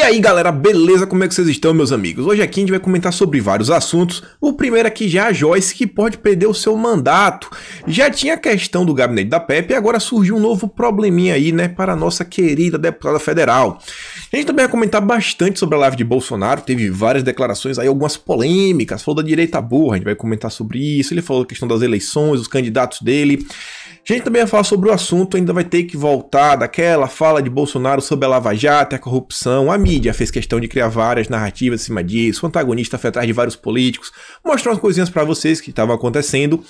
E aí galera, beleza? Como é que vocês estão, meus amigos? Hoje aqui a gente vai comentar sobre vários assuntos. O primeiro aqui já é a Joyce, que pode perder o seu mandato. Já tinha a questão do gabinete da Pepe e agora surgiu um novo probleminha aí, né, para a nossa querida deputada federal. A gente também vai comentar bastante sobre a live de Bolsonaro, teve várias declarações aí, algumas polêmicas, falou da direita burra, a gente vai comentar sobre isso, ele falou a questão das eleições, os candidatos dele. A gente também vai falar sobre o assunto, ainda vai ter que voltar daquela fala de Bolsonaro sobre a Lava Jato e a corrupção. A mídia fez questão de criar várias narrativas em cima disso, o antagonista foi atrás de vários políticos, mostrar umas coisinhas para vocês que estavam acontecendo.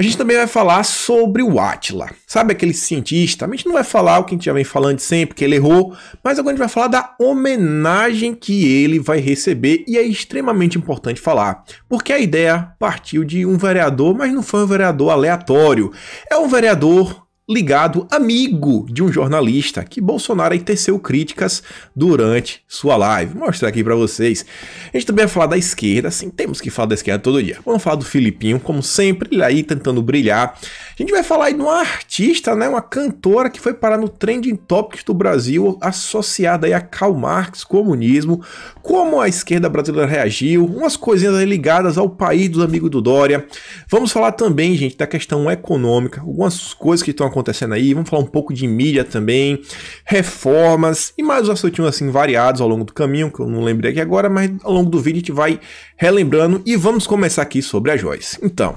A gente também vai falar sobre o Atila. Sabe aquele cientista? A gente não vai falar o que a gente já vem falando sempre, que ele errou, mas agora a gente vai falar da homenagem que ele vai receber e é extremamente importante falar, porque a ideia partiu de um vereador, mas não foi um vereador aleatório. É um vereador ligado amigo de um jornalista que Bolsonaro teceu críticas durante sua live. Vou mostrar aqui para vocês. A gente também vai falar da esquerda, assim, temos que falar da esquerda todo dia. Vamos falar do Filipinho, como sempre, ele aí tentando brilhar. A gente vai falar aí de uma artista, né, uma cantora que foi parar no Trending Topics do Brasil, associada aí a Karl Marx, comunismo, como a esquerda brasileira reagiu, umas coisinhas ligadas ao país dos amigos do Dória. Vamos falar também, gente, da questão econômica, algumas coisas que estão acontecendo acontecendo aí, vamos falar um pouco de mídia também, reformas e mais um assunto assim variados ao longo do caminho, que eu não lembrei aqui agora, mas ao longo do vídeo a gente vai relembrando e vamos começar aqui sobre a Joyce. Então,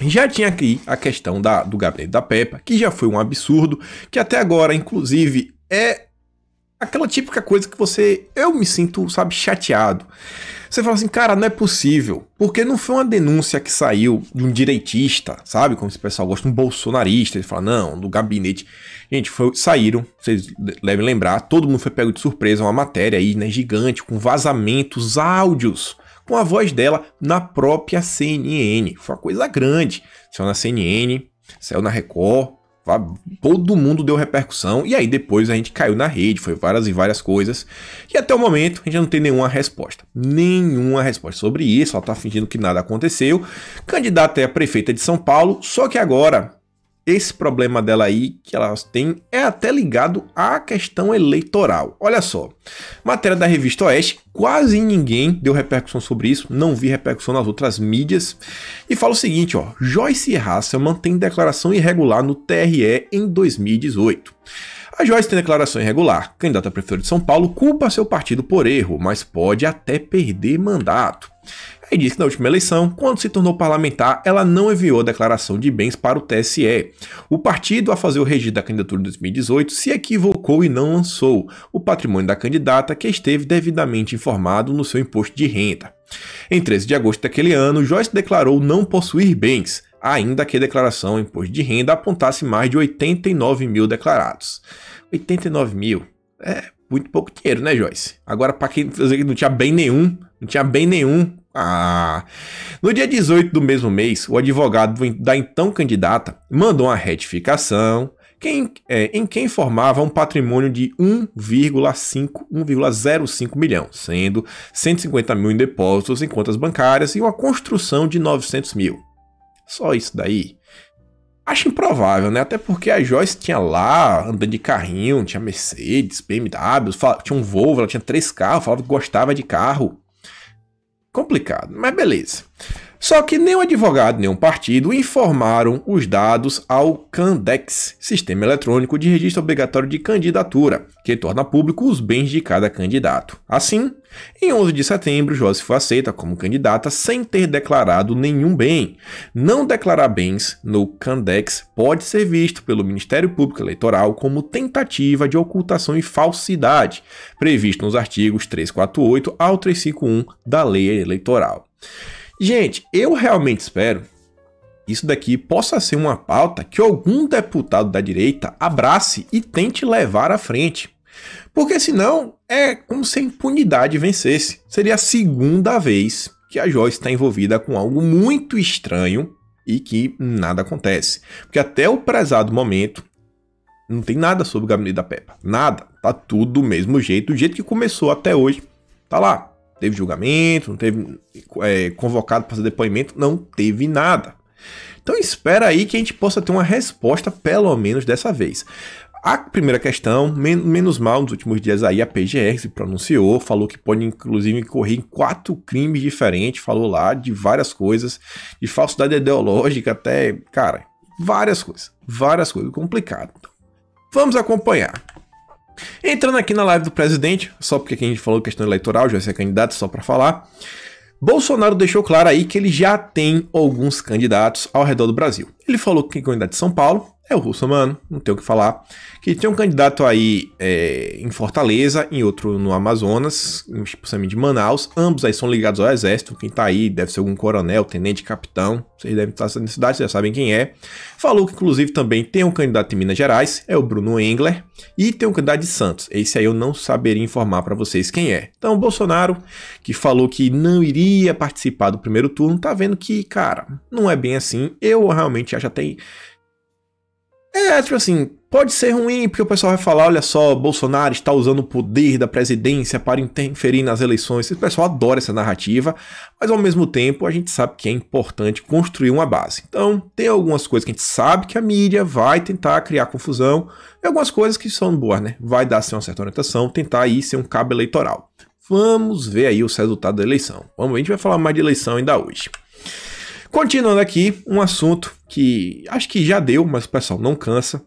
já tinha aqui a questão da, do gabinete da Peppa, que já foi um absurdo, que até agora, inclusive, é aquela típica coisa que você. Eu me sinto, sabe, chateado. Você fala assim, cara, não é possível. Porque não foi uma denúncia que saiu de um direitista, sabe? Como esse pessoal gosta, um bolsonarista. Ele fala, não, do gabinete. Gente, foi, saíram, vocês devem lembrar, todo mundo foi pego de surpresa, uma matéria aí, né, gigante, com vazamentos, áudios, com a voz dela na própria CNN. Foi uma coisa grande. Saiu na CNN, saiu na Record, Todo mundo deu repercussão. E aí depois a gente caiu na rede, foi várias e várias coisas. E até o momento a gente não tem nenhuma resposta. Nenhuma resposta sobre isso. Ela tá fingindo que nada aconteceu. Candidata é a prefeita de São Paulo. Só que agora esse problema dela aí que ela tem é até ligado à questão eleitoral. Olha só, matéria da revista Oeste, quase ninguém deu repercussão sobre isso, não vi repercussão nas outras mídias. E fala o seguinte, ó, Joyce Hassel mantém declaração irregular no TRE em 2018. A Joyce tem declaração irregular. Candidata a prefeito de São Paulo culpa seu partido por erro, mas pode até perder mandato. Aí diz que na última eleição, quando se tornou parlamentar, ela não enviou a declaração de bens para o TSE. O partido, a fazer o registro da candidatura em 2018, se equivocou e não lançou o patrimônio da candidata, que esteve devidamente informado no seu imposto de renda. Em 13 de agosto daquele ano, Joyce declarou não possuir bens, ainda que a declaração imposto de renda apontasse mais de 89 mil declarados. 89 mil é muito pouco dinheiro, né, Joyce? Agora, para quem não tinha bem nenhum, não tinha bem nenhum, ah. No dia 18 do mesmo mês, o advogado da então candidata mandou uma retificação quem, é, em quem formava um patrimônio de 1,05 milhão, sendo 150 mil em depósitos em contas bancárias e uma construção de 900 mil. Só isso daí. Acho improvável, né? Até porque a Joyce tinha lá, andando de carrinho, tinha Mercedes, BMW, tinha um Volvo, ela tinha três carros, falava que gostava de carro complicado, mas beleza. Só que nenhum advogado, nenhum partido informaram os dados ao CANDEX, Sistema Eletrônico de Registro Obrigatório de Candidatura, que torna público os bens de cada candidato. Assim, em 11 de setembro, Joyce foi aceita como candidata sem ter declarado nenhum bem. Não declarar bens no CANDEX pode ser visto pelo Ministério Público Eleitoral como tentativa de ocultação e falsidade, previsto nos artigos 348 ao 351 da Lei Eleitoral. Gente, eu realmente espero isso daqui possa ser uma pauta que algum deputado da direita abrace e tente levar à frente. Porque senão é como se a impunidade vencesse. Seria a segunda vez que a Joyce está envolvida com algo muito estranho e que nada acontece. Porque até o prezado momento não tem nada sobre o gabinete da Peppa. Nada. Tá tudo do mesmo jeito, do jeito que começou até hoje. Tá lá, teve julgamento, não teve é, convocado para fazer depoimento, não teve nada. Então espera aí que a gente possa ter uma resposta, pelo menos dessa vez. A primeira questão, men menos mal, nos últimos dias aí a PGR se pronunciou, falou que pode inclusive incorrer em quatro crimes diferentes, falou lá de várias coisas, de falsidade ideológica até, cara, várias coisas, várias coisas, complicado. Então, vamos acompanhar. Entrando aqui na live do presidente, só porque aqui a gente falou questão eleitoral, já ser candidato, só para falar. Bolsonaro deixou claro aí que ele já tem alguns candidatos ao redor do Brasil. Ele falou que tem é candidato de São Paulo, é o Russo, mano, não tem o que falar. Que tinha um candidato aí é, em Fortaleza e outro no Amazonas, especialmente de Manaus. Ambos aí são ligados ao exército. Quem tá aí deve ser algum coronel, tenente, capitão. Vocês devem estar nessa cidade, já sabem quem é. Falou que, inclusive, também tem um candidato em Minas Gerais, é o Bruno Engler. E tem um candidato de Santos. Esse aí eu não saberia informar para vocês quem é. Então, o Bolsonaro, que falou que não iria participar do primeiro turno, tá vendo que, cara, não é bem assim. Eu realmente acho até é, tipo assim, pode ser ruim, porque o pessoal vai falar: olha só, Bolsonaro está usando o poder da presidência para interferir nas eleições. O pessoal adora essa narrativa, mas ao mesmo tempo a gente sabe que é importante construir uma base. Então, tem algumas coisas que a gente sabe que a mídia vai tentar criar confusão, e algumas coisas que são boas, né? Vai dar assim, uma certa orientação, tentar aí ser um cabo eleitoral. Vamos ver aí os resultados da eleição. Vamos, a gente vai falar mais de eleição ainda hoje. Continuando aqui, um assunto que acho que já deu, mas o pessoal não cansa.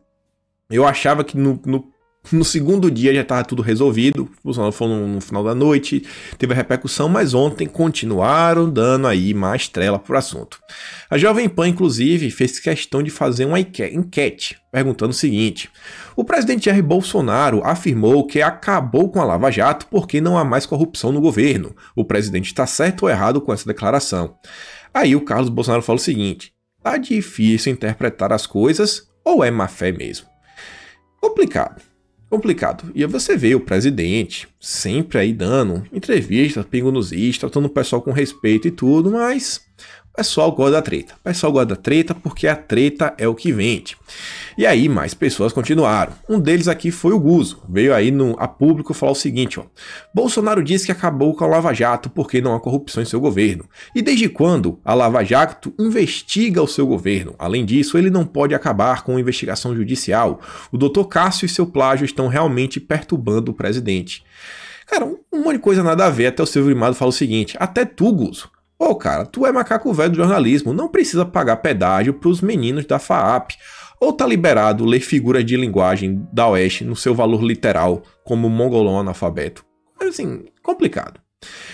Eu achava que no, no, no segundo dia já estava tudo resolvido, foi no, no final da noite, teve a repercussão, mas ontem continuaram dando aí mais trela pro assunto. A Jovem Pan, inclusive, fez questão de fazer uma enquete, perguntando o seguinte: O presidente Jair Bolsonaro afirmou que acabou com a Lava Jato porque não há mais corrupção no governo. O presidente está certo ou errado com essa declaração? Aí o Carlos Bolsonaro fala o seguinte: tá difícil interpretar as coisas ou é má fé mesmo? Complicado. Complicado. E você vê o presidente sempre aí dando entrevistas, pingo nos is, tratando o pessoal com respeito e tudo, mas pessoal gosta da treta. O pessoal gosta da treta porque a treta é o que vende. E aí mais pessoas continuaram. Um deles aqui foi o Guzo. Veio aí no, a público falar o seguinte, ó. Bolsonaro disse que acabou com a Lava Jato porque não há corrupção em seu governo. E desde quando a Lava Jato investiga o seu governo? Além disso, ele não pode acabar com a investigação judicial. O doutor Cássio e seu plágio estão realmente perturbando o presidente. Cara, um monte de coisa nada a ver. Até o Silvio Limado fala o seguinte: até tu, Guzo, Ô, oh, cara, tu é macaco velho do jornalismo, não precisa pagar pedágio pros meninos da FAAP. Ou tá liberado ler figuras de linguagem da Oeste no seu valor literal, como mongolão analfabeto. Assim, complicado.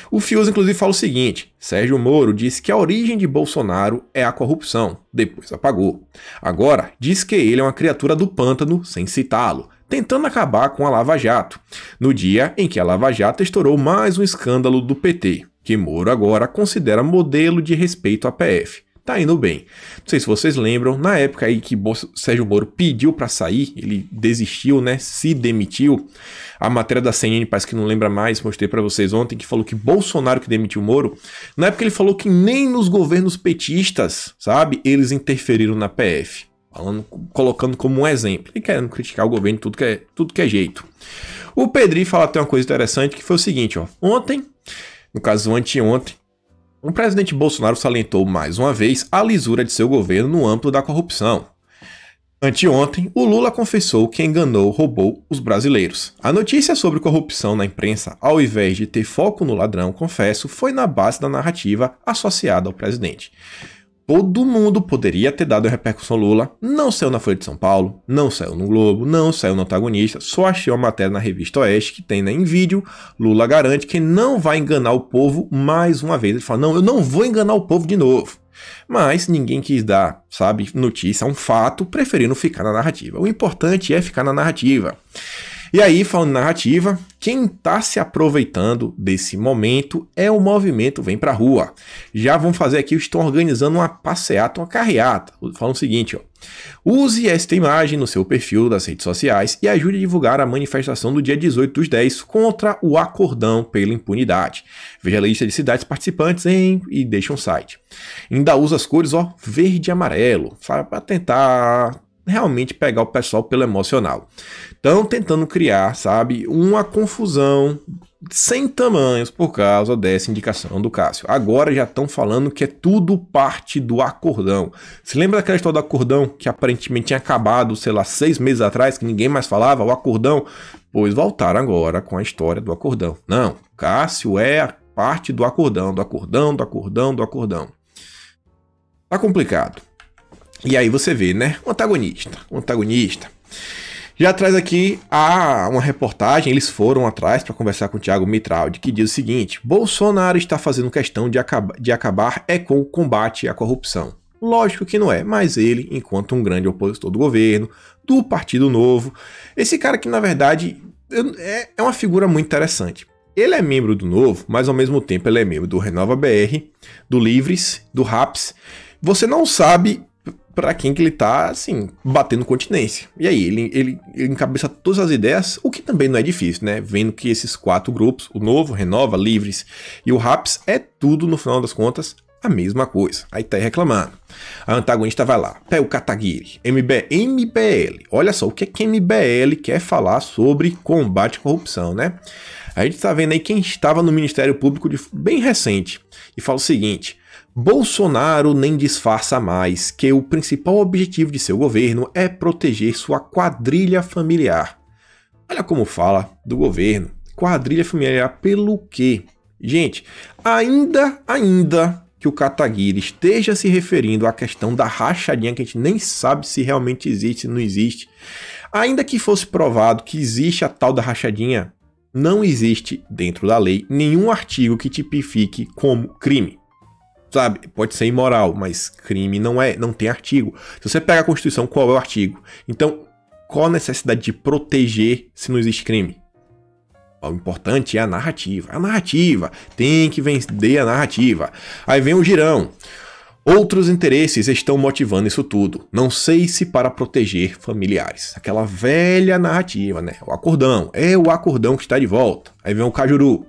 O Fios, inclusive, fala o seguinte: Sérgio Moro disse que a origem de Bolsonaro é a corrupção, depois apagou. Agora, diz que ele é uma criatura do pântano, sem citá-lo, tentando acabar com a Lava Jato, no dia em que a Lava Jato estourou mais um escândalo do PT que Moro agora considera modelo de respeito à PF. Tá indo bem. Não sei se vocês lembram, na época aí que Sérgio Moro pediu para sair, ele desistiu, né? Se demitiu. A matéria da CNN, parece que não lembra mais, mostrei para vocês ontem, que falou que Bolsonaro que demitiu Moro. Na época ele falou que nem nos governos petistas, sabe, eles interferiram na PF. Falando, colocando como um exemplo e querendo criticar o governo tudo que é, tudo que é jeito. O Pedri fala até uma coisa interessante que foi o seguinte, ó. Ontem no caso anteontem, o presidente Bolsonaro salientou mais uma vez a lisura de seu governo no âmbito da corrupção. Anteontem, o Lula confessou que enganou, roubou os brasileiros. A notícia sobre corrupção na imprensa, ao invés de ter foco no ladrão, confesso, foi na base da narrativa associada ao presidente todo mundo poderia ter dado repercussão Lula, não saiu na Folha de São Paulo, não saiu no Globo, não saiu no Antagonista, só achei uma matéria na revista Oeste que tem né, em vídeo. Lula garante que não vai enganar o povo mais uma vez. Ele fala: não, eu não vou enganar o povo de novo. Mas ninguém quis dar, sabe, notícia, um fato, preferindo ficar na narrativa. O importante é ficar na narrativa. E aí, falando narrativa, quem está se aproveitando desse momento é o movimento Vem Pra Rua. Já vão fazer aqui, estão organizando uma passeata, uma carreata. Falando o seguinte, ó. Use esta imagem no seu perfil das redes sociais e ajude a divulgar a manifestação do dia 18 dos 10 contra o acordão pela impunidade. Veja a lista de cidades participantes em... e deixa um site. Ainda usa as cores ó, verde e amarelo, para tentar realmente pegar o pessoal pelo emocional estão tentando criar, sabe, uma confusão sem tamanhos por causa dessa indicação do Cássio. Agora já estão falando que é tudo parte do acordão. Se lembra daquela história do acordão que aparentemente tinha acabado, sei lá, seis meses atrás, que ninguém mais falava, o acordão? Pois voltaram agora com a história do acordão. Não, Cássio é a parte do acordão, do acordão, do acordão, do acordão. Tá complicado. E aí você vê, né? O antagonista. O antagonista. Já traz aqui a, uma reportagem, eles foram atrás para conversar com o Thiago Mitraldi, que diz o seguinte: Bolsonaro está fazendo questão de, acaba, de acabar é com o combate à corrupção. Lógico que não é, mas ele, enquanto um grande opositor do governo, do Partido Novo, esse cara que na verdade é, é uma figura muito interessante. Ele é membro do Novo, mas ao mesmo tempo ele é membro do Renova BR, do Livres, do RAPS. Você não sabe para quem que ele tá, assim, batendo continência. E aí, ele, ele, ele, encabeça todas as ideias, o que também não é difícil, né? Vendo que esses quatro grupos, o Novo, Renova, Livres e o RAPS, é tudo, no final das contas, a mesma coisa. Aí tá reclamando. A antagonista vai lá, pega o Kataguiri, MB, MBL. Olha só, o que é que MBL quer falar sobre combate à corrupção, né? A gente tá vendo aí quem estava no Ministério Público de, bem recente e fala o seguinte... Bolsonaro nem disfarça mais que o principal objetivo de seu governo é proteger sua quadrilha familiar. Olha como fala do governo. Quadrilha familiar pelo quê? Gente, ainda, ainda que o Kataguiri esteja se referindo à questão da rachadinha que a gente nem sabe se realmente existe, se não existe. Ainda que fosse provado que existe a tal da rachadinha, não existe dentro da lei nenhum artigo que tipifique como crime sabe, pode ser imoral, mas crime não é, não tem artigo. Se você pega a Constituição, qual é o artigo? Então, qual a necessidade de proteger se não existe crime? O importante é a narrativa. A narrativa tem que vender a narrativa. Aí vem o girão. Outros interesses estão motivando isso tudo. Não sei se para proteger familiares. Aquela velha narrativa, né? O acordão. É o acordão que está de volta. Aí vem o Cajuru.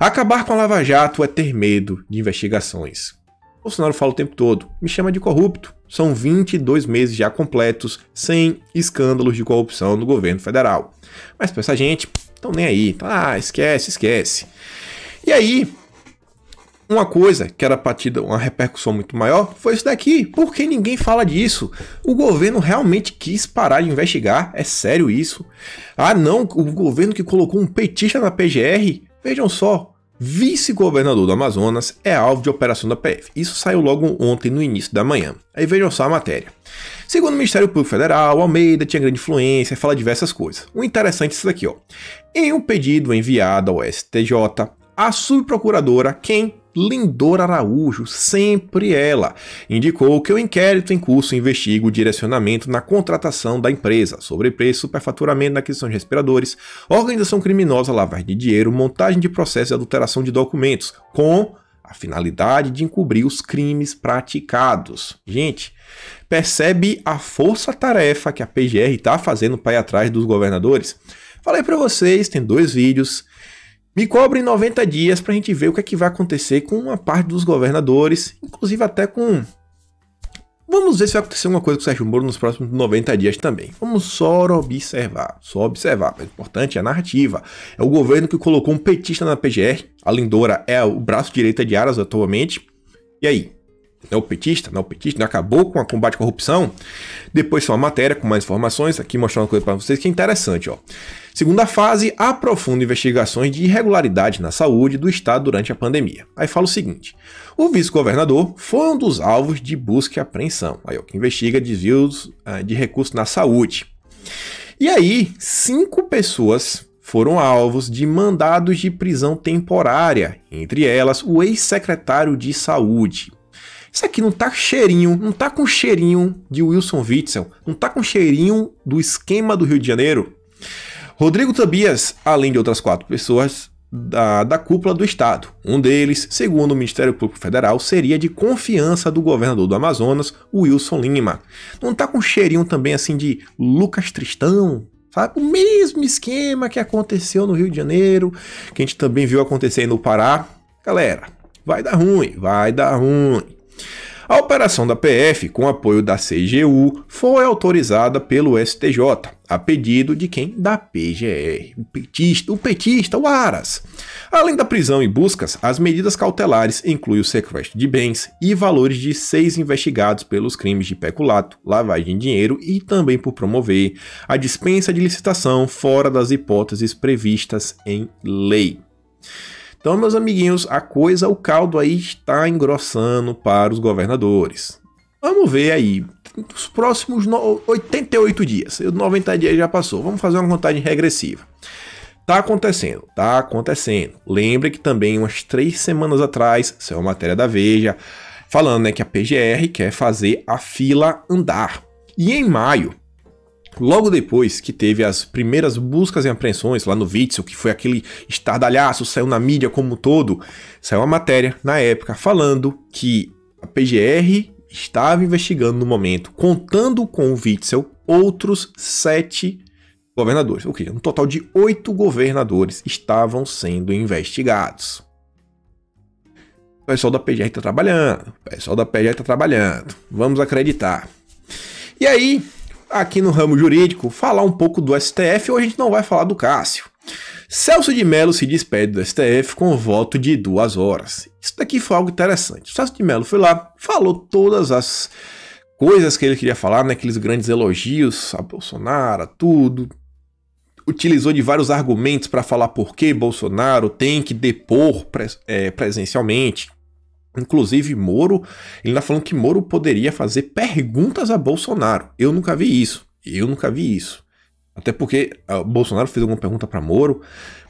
Acabar com a Lava Jato é ter medo de investigações. Bolsonaro fala o tempo todo, me chama de corrupto. São 22 meses já completos sem escândalos de corrupção no governo federal. Mas pra essa gente, estão nem aí. Tá, ah, esquece, esquece. E aí, uma coisa que era partida uma repercussão muito maior foi isso daqui. Por que ninguém fala disso? O governo realmente quis parar de investigar? É sério isso? Ah, não, o governo que colocou um petista na PGR? Vejam só, Vice-governador do Amazonas é alvo de operação da PF. Isso saiu logo ontem no início da manhã. Aí vejam só a matéria. Segundo o Ministério Público Federal, Almeida tinha grande influência e fala diversas coisas. O interessante é isso daqui, ó. Em um pedido enviado ao STJ, a subprocuradora, quem Lindor Araújo, sempre ela, indicou que o inquérito em curso investiga o direcionamento na contratação da empresa, sobrepreço, superfaturamento na aquisição de respiradores, organização criminosa, lavagem de dinheiro, montagem de processos e adulteração de documentos, com a finalidade de encobrir os crimes praticados. Gente, percebe a força-tarefa que a PGR está fazendo para ir atrás dos governadores? Falei para vocês, tem dois vídeos me cobre 90 dias para a gente ver o que é que vai acontecer com uma parte dos governadores, inclusive até com. Vamos ver se vai acontecer alguma coisa com o Sérgio Moro nos próximos 90 dias também. Vamos só observar, só observar. O importante é a narrativa. É o governo que colocou um petista na PGR. A Lindora é o braço direito de Aras atualmente. E aí, o petista? Não né? acabou com a combate à corrupção. Depois foi uma matéria com mais informações, aqui mostrando uma coisa para vocês que é interessante. Ó. Segunda fase, aprofunda investigações de irregularidade na saúde do Estado durante a pandemia. Aí fala o seguinte, o vice-governador foi um dos alvos de busca e apreensão, aí, ó, que investiga desvios ah, de recursos na saúde. E aí, cinco pessoas foram alvos de mandados de prisão temporária, entre elas o ex-secretário de saúde. Isso aqui não tá cheirinho, não tá com cheirinho de Wilson Witzel, não tá com cheirinho do esquema do Rio de Janeiro. Rodrigo Tobias, além de outras quatro pessoas da, da cúpula do Estado. Um deles, segundo o Ministério Público Federal, seria de confiança do governador do Amazonas, Wilson Lima. Não tá com cheirinho também assim de Lucas Tristão, Sabe? O mesmo esquema que aconteceu no Rio de Janeiro, que a gente também viu acontecer no Pará. Galera, vai dar ruim, vai dar ruim. A operação da PF, com apoio da CGU, foi autorizada pelo STJ, a pedido de quem? Da PGR, o petista, o petista, o Aras. Além da prisão e buscas, as medidas cautelares incluem o sequestro de bens e valores de seis investigados pelos crimes de peculato, lavagem de dinheiro e também por promover a dispensa de licitação fora das hipóteses previstas em lei. Então, meus amiguinhos, a coisa, o caldo aí está engrossando para os governadores. Vamos ver aí. Os próximos 88 dias. 90 dias já passou. Vamos fazer uma contagem regressiva. Tá acontecendo, tá acontecendo. Lembre que também umas três semanas atrás, isso é uma matéria da Veja, falando né, que a PGR quer fazer a fila andar. E em maio, Logo depois que teve as primeiras buscas e apreensões lá no Witzel, que foi aquele estardalhaço, saiu na mídia como um todo, saiu uma matéria na época falando que a PGR estava investigando no momento, contando com o Witzel, outros sete governadores. O que? Um total de oito governadores estavam sendo investigados. O pessoal da PGR está trabalhando, o pessoal da PGR está trabalhando, vamos acreditar. E aí, aqui no ramo jurídico, falar um pouco do STF, ou a gente não vai falar do Cássio. Celso de Mello se despede do STF com voto de duas horas. Isso daqui foi algo interessante. O Celso de Mello foi lá, falou todas as coisas que ele queria falar, né, aqueles grandes elogios a Bolsonaro, a tudo. Utilizou de vários argumentos para falar por que Bolsonaro tem que depor pres é, presencialmente. Inclusive, Moro, ele tá falando que Moro poderia fazer perguntas a Bolsonaro. Eu nunca vi isso. Eu nunca vi isso. Até porque ah, Bolsonaro fez alguma pergunta para Moro.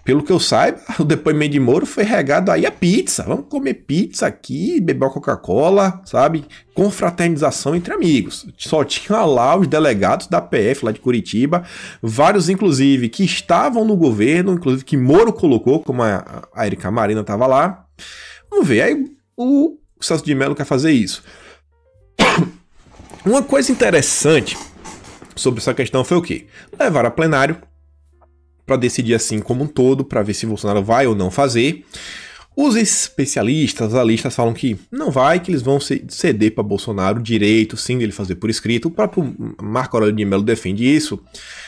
Pelo que eu saiba, o depoimento de Moro foi regado aí a pizza. Vamos comer pizza aqui, beber uma Coca-Cola, sabe? Confraternização entre amigos. Só tinha lá os delegados da PF lá de Curitiba, vários inclusive que estavam no governo, inclusive que Moro colocou, como a Erika Marina estava lá. Vamos ver, aí o Celso de Mello quer fazer isso. Uma coisa interessante sobre essa questão foi o quê? Levar a plenário para decidir assim como um todo, para ver se Bolsonaro vai ou não fazer. Os especialistas, listas falam que não vai, que eles vão ceder para Bolsonaro o direito, sim, dele fazer por escrito. O próprio Marco Aurélio de Mello defende isso.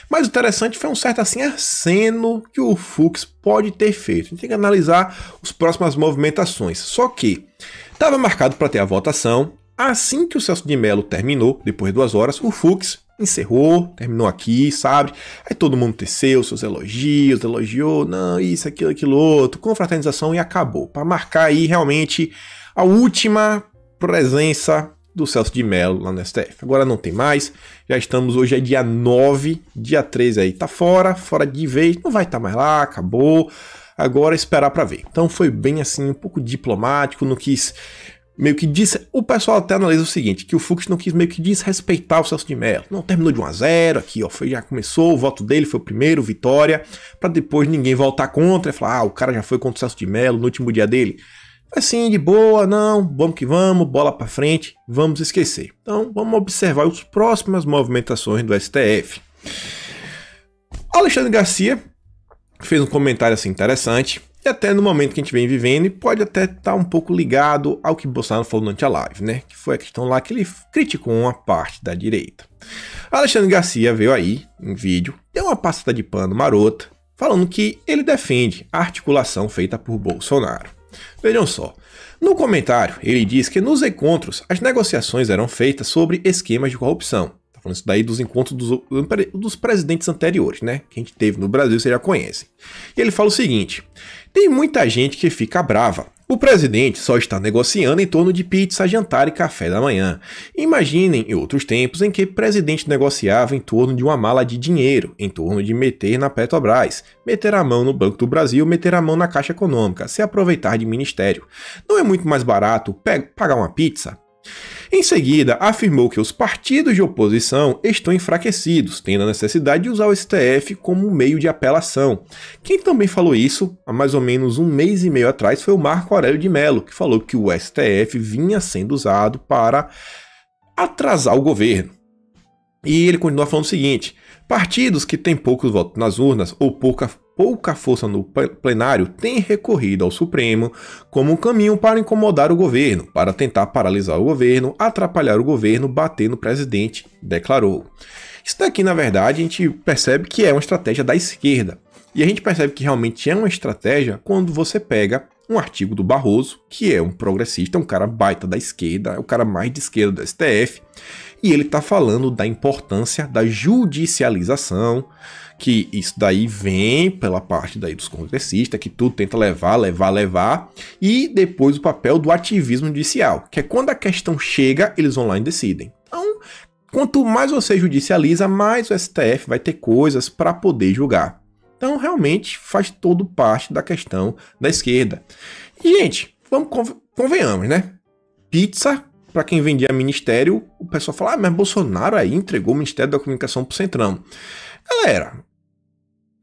Mas o interessante foi um certo assim aceno que o Fux pode ter feito. A gente tem que analisar as próximas movimentações. Só que estava marcado para ter a votação. Assim que o Celso de Mello terminou, depois de duas horas, o Fux encerrou, terminou aqui, sabe? Aí todo mundo teceu seus elogios, elogiou, não, isso, aquilo, aquilo outro, confraternização e acabou. Para marcar aí realmente a última presença do Celso de Mello lá no STF. Agora não tem mais, já estamos hoje é dia 9, dia 13 aí tá fora, fora de vez, não vai estar tá mais lá, acabou. Agora é esperar para ver. Então foi bem assim, um pouco diplomático, não quis meio que disse. O pessoal até analisa o seguinte: que o Fux não quis meio que desrespeitar o Celso de Mello. Não terminou de 1 a 0 aqui, ó. Foi, já começou, o voto dele foi o primeiro, vitória, para depois ninguém voltar contra e falar: ah, o cara já foi contra o Celso de Mello no último dia dele. Assim, de boa, não, vamos que vamos, bola para frente, vamos esquecer. Então, vamos observar as próximas movimentações do STF. Alexandre Garcia fez um comentário assim interessante e até no momento que a gente vem vivendo, e pode até estar tá um pouco ligado ao que Bolsonaro falou durante a live, né? Que foi a questão lá que ele criticou uma parte da direita. Alexandre Garcia veio aí, em vídeo, deu uma passada de pano marota, falando que ele defende a articulação feita por Bolsonaro. Vejam só. No comentário, ele diz que nos encontros as negociações eram feitas sobre esquemas de corrupção. Tá falando isso daí dos encontros dos, dos presidentes anteriores, né? Que a gente teve no Brasil, vocês já conhecem. E ele fala o seguinte: tem muita gente que fica brava. O presidente só está negociando em torno de pizza, jantar e café da manhã. Imaginem em outros tempos em que o presidente negociava em torno de uma mala de dinheiro, em torno de meter na Petrobras, meter a mão no Banco do Brasil, meter a mão na Caixa Econômica, se aproveitar de ministério. Não é muito mais barato pagar uma pizza? Em seguida, afirmou que os partidos de oposição estão enfraquecidos, tendo a necessidade de usar o STF como meio de apelação. Quem também falou isso, há mais ou menos um mês e meio atrás, foi o Marco Aurélio de Mello, que falou que o STF vinha sendo usado para atrasar o governo. E ele continua falando o seguinte: partidos que têm poucos votos nas urnas ou pouca pouca força no plenário tem recorrido ao Supremo como um caminho para incomodar o governo, para tentar paralisar o governo, atrapalhar o governo, bater no presidente, declarou. Isso daqui, na verdade, a gente percebe que é uma estratégia da esquerda. E a gente percebe que realmente é uma estratégia quando você pega um artigo do Barroso, que é um progressista, um cara baita da esquerda, é o cara mais de esquerda do STF, e ele está falando da importância da judicialização que isso daí vem pela parte daí dos congressistas, que tudo tenta levar, levar, levar, e depois o papel do ativismo judicial, que é quando a questão chega, eles vão lá e decidem. Então, quanto mais você judicializa, mais o STF vai ter coisas para poder julgar. Então, realmente faz todo parte da questão da esquerda. E, gente, vamos convenhamos, né? Pizza, para quem vendia ministério, o pessoal fala, ah, mas Bolsonaro aí entregou o Ministério da Comunicação para o Centrão. Galera,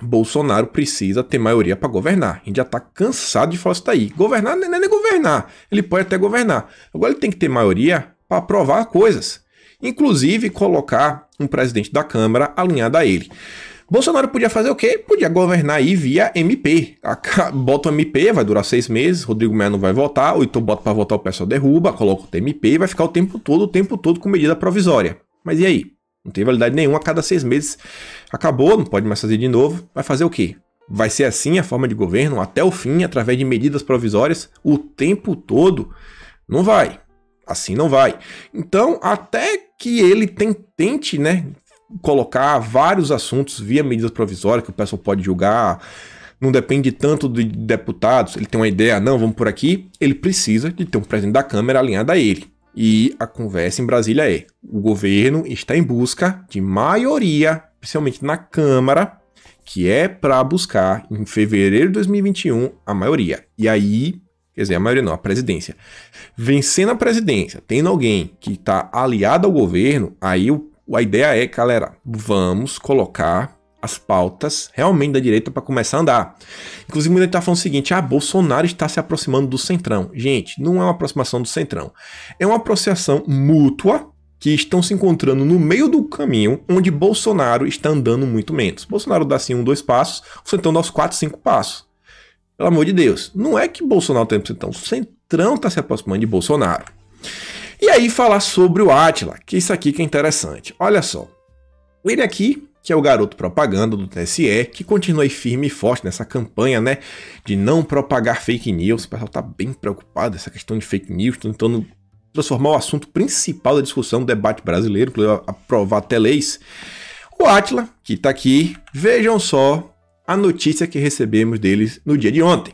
Bolsonaro precisa ter maioria para governar. A gente já está cansado de falar isso daí. Governar não é nem governar. Ele pode até governar. Agora ele tem que ter maioria para aprovar coisas. Inclusive colocar um presidente da Câmara alinhado a ele. Bolsonaro podia fazer o quê? Podia governar aí via MP. Bota o MP, vai durar seis meses, Rodrigo Maia não vai votar, ou então bota para votar o pessoal derruba, coloca o TMP e vai ficar o tempo todo, o tempo todo com medida provisória. Mas e aí? Não tem validade nenhuma, a cada seis meses Acabou, não pode mais fazer de novo. Vai fazer o quê? Vai ser assim a forma de governo até o fim, através de medidas provisórias, o tempo todo? Não vai. Assim não vai. Então, até que ele tem, tente, né, colocar vários assuntos via medidas provisórias que o pessoal pode julgar, não depende tanto de deputados, ele tem uma ideia, não, vamos por aqui, ele precisa de ter um presidente da Câmara alinhado a ele. E a conversa em Brasília é: o governo está em busca de maioria especialmente na Câmara, que é para buscar em fevereiro de 2021 a maioria. E aí, quer dizer, a maioria não, a presidência. Vencendo a presidência, tendo alguém que está aliado ao governo, aí o, a ideia é, galera, vamos colocar as pautas realmente da direita para começar a andar. Inclusive, muita gente está falando o seguinte: ah, Bolsonaro está se aproximando do centrão. Gente, não é uma aproximação do centrão. É uma aproximação mútua que estão se encontrando no meio do caminho onde Bolsonaro está andando muito menos. Bolsonaro dá assim um, dois passos, o Centrão dá os quatro, cinco passos. Pelo amor de Deus, não é que Bolsonaro tem tá Centrão, o Centrão está se aproximando de Bolsonaro. E aí falar sobre o Átila, que isso aqui que é interessante. Olha só, ele aqui, que é o garoto propaganda do TSE, que continua aí firme e forte nessa campanha, né, de não propagar fake news. O pessoal tá bem preocupado essa questão de fake news, tentando transformar o assunto principal da discussão do debate brasileiro, inclusive aprovar até leis. O Atila, que está aqui, vejam só a notícia que recebemos deles no dia de ontem.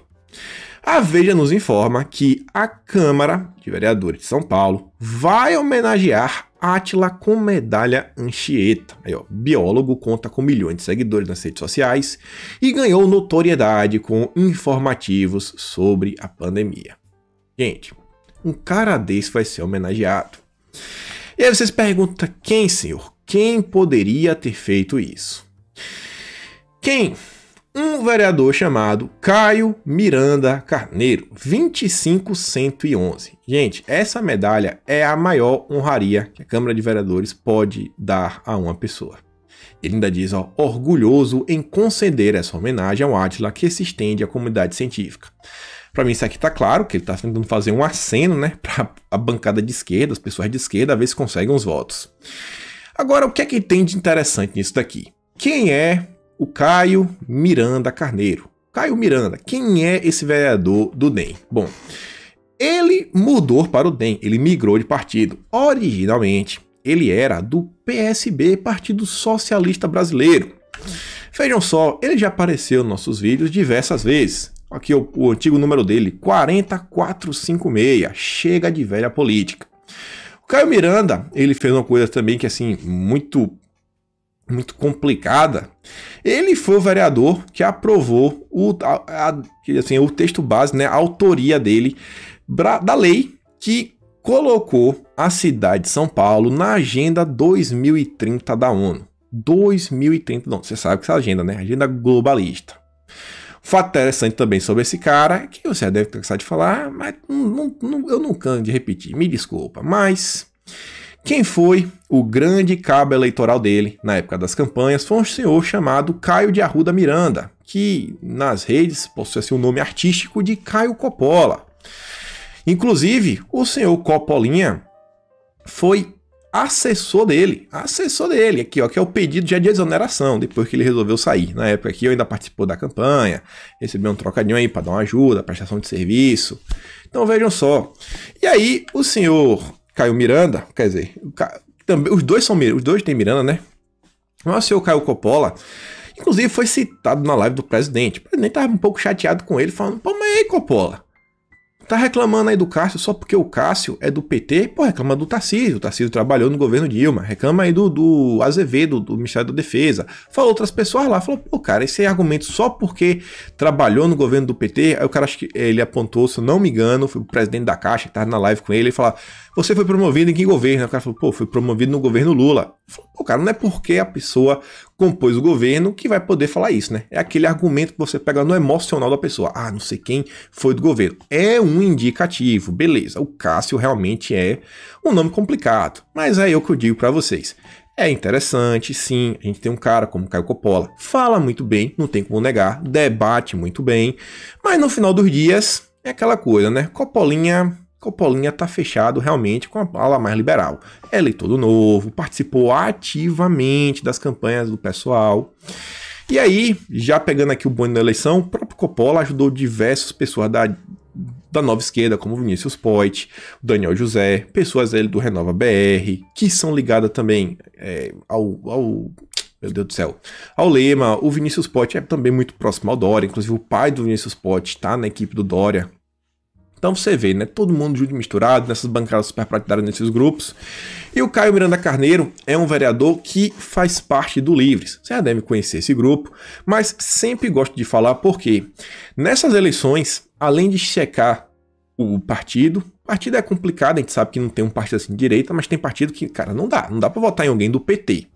A Veja nos informa que a Câmara de Vereadores de São Paulo vai homenagear Átila com medalha Anchieta. Aí, ó, biólogo conta com milhões de seguidores nas redes sociais e ganhou notoriedade com informativos sobre a pandemia. Gente, um desse vai ser homenageado. E aí vocês perguntam: quem, senhor? Quem poderia ter feito isso? Quem? Um vereador chamado Caio Miranda Carneiro, 25111. Gente, essa medalha é a maior honraria que a Câmara de Vereadores pode dar a uma pessoa. Ele ainda diz, ó, orgulhoso em conceder essa homenagem ao Átila, que se estende à comunidade científica. Para mim, isso aqui tá claro que ele tá tentando fazer um aceno, né, para a bancada de esquerda, as pessoas de esquerda, a ver se conseguem os votos. Agora, o que é que tem de interessante nisso daqui? Quem é o Caio Miranda Carneiro? Caio Miranda, quem é esse vereador do DEM? Bom, ele mudou para o DEM, ele migrou de partido. Originalmente, ele era do PSB, Partido Socialista Brasileiro. Vejam só, ele já apareceu nos nossos vídeos diversas vezes aqui é o, o antigo número dele, 40456. Chega de velha política. O Caio Miranda, ele fez uma coisa também que assim, muito muito complicada. Ele foi o vereador que aprovou o, a, a, assim, o texto base, né, a autoria dele da lei que colocou a cidade de São Paulo na agenda 2030 da ONU. 2030 da Você sabe que essa agenda, né? Agenda globalista. Fato interessante também sobre esse cara, é que você já deve cansar de falar, mas não, não, eu não canso de repetir, me desculpa. Mas quem foi o grande cabo eleitoral dele na época das campanhas foi um senhor chamado Caio de Arruda Miranda, que nas redes possui assim o nome artístico de Caio Coppola. Inclusive, o senhor Coppolinha foi assessor dele, assessor dele, aqui ó, que é o pedido já de exoneração, depois que ele resolveu sair. Na época que eu ainda participou da campanha, recebeu um trocadinho aí para dar uma ajuda, prestação de serviço. Então vejam só. E aí o senhor Caio Miranda, quer dizer, Ca... também, os dois são os dois têm Miranda, né? Mas o senhor Caio Coppola, inclusive foi citado na live do presidente. O presidente estava um pouco chateado com ele, falando: "Pô, mas aí Coppola, Tá reclamando aí do Cássio só porque o Cássio é do PT? Pô, reclama do Tarcísio. O Tarcísio trabalhou no governo Dilma. Reclama aí do, do Azevedo, do Ministério da Defesa. Falou outras pessoas lá. Falou, pô, cara, esse argumento só porque trabalhou no governo do PT. Aí o cara, acho que eh, ele apontou, se eu não me engano, foi o presidente da Caixa, que tava na live com ele. e falou, você foi promovido em que governo? O cara falou, pô, fui promovido no governo Lula. Falou, pô, cara, não é porque a pessoa compôs o governo que vai poder falar isso, né? É aquele argumento que você pega no emocional da pessoa. Ah, não sei quem foi do governo. É um indicativo, beleza. O Cássio realmente é um nome complicado, mas é eu que eu digo para vocês. É interessante, sim. A gente tem um cara como Caio Coppola, fala muito bem, não tem como negar, debate muito bem, mas no final dos dias é aquela coisa, né? Coppolinha Copolinha está fechado realmente com a ala mais liberal. É eleitor do novo, participou ativamente das campanhas do pessoal. E aí, já pegando aqui o bonde da eleição, o próprio Coppola ajudou diversas pessoas da, da nova esquerda, como Vinícius Poit, Daniel José, pessoas dele do Renova BR, que são ligadas também é, ao, ao meu Deus do céu. Ao Lema, o Vinícius Pote é também muito próximo ao Dória, inclusive o pai do Vinícius Pote está na equipe do Dória, então você vê, né? Todo mundo junto misturado, nessas bancadas superpartidárias, nesses grupos. E o Caio Miranda Carneiro é um vereador que faz parte do Livres. Você já deve conhecer esse grupo, mas sempre gosto de falar porque nessas eleições, além de checar o partido, partido é complicado, a gente sabe que não tem um partido assim de direita, mas tem partido que, cara, não dá, não dá para votar em alguém do PT.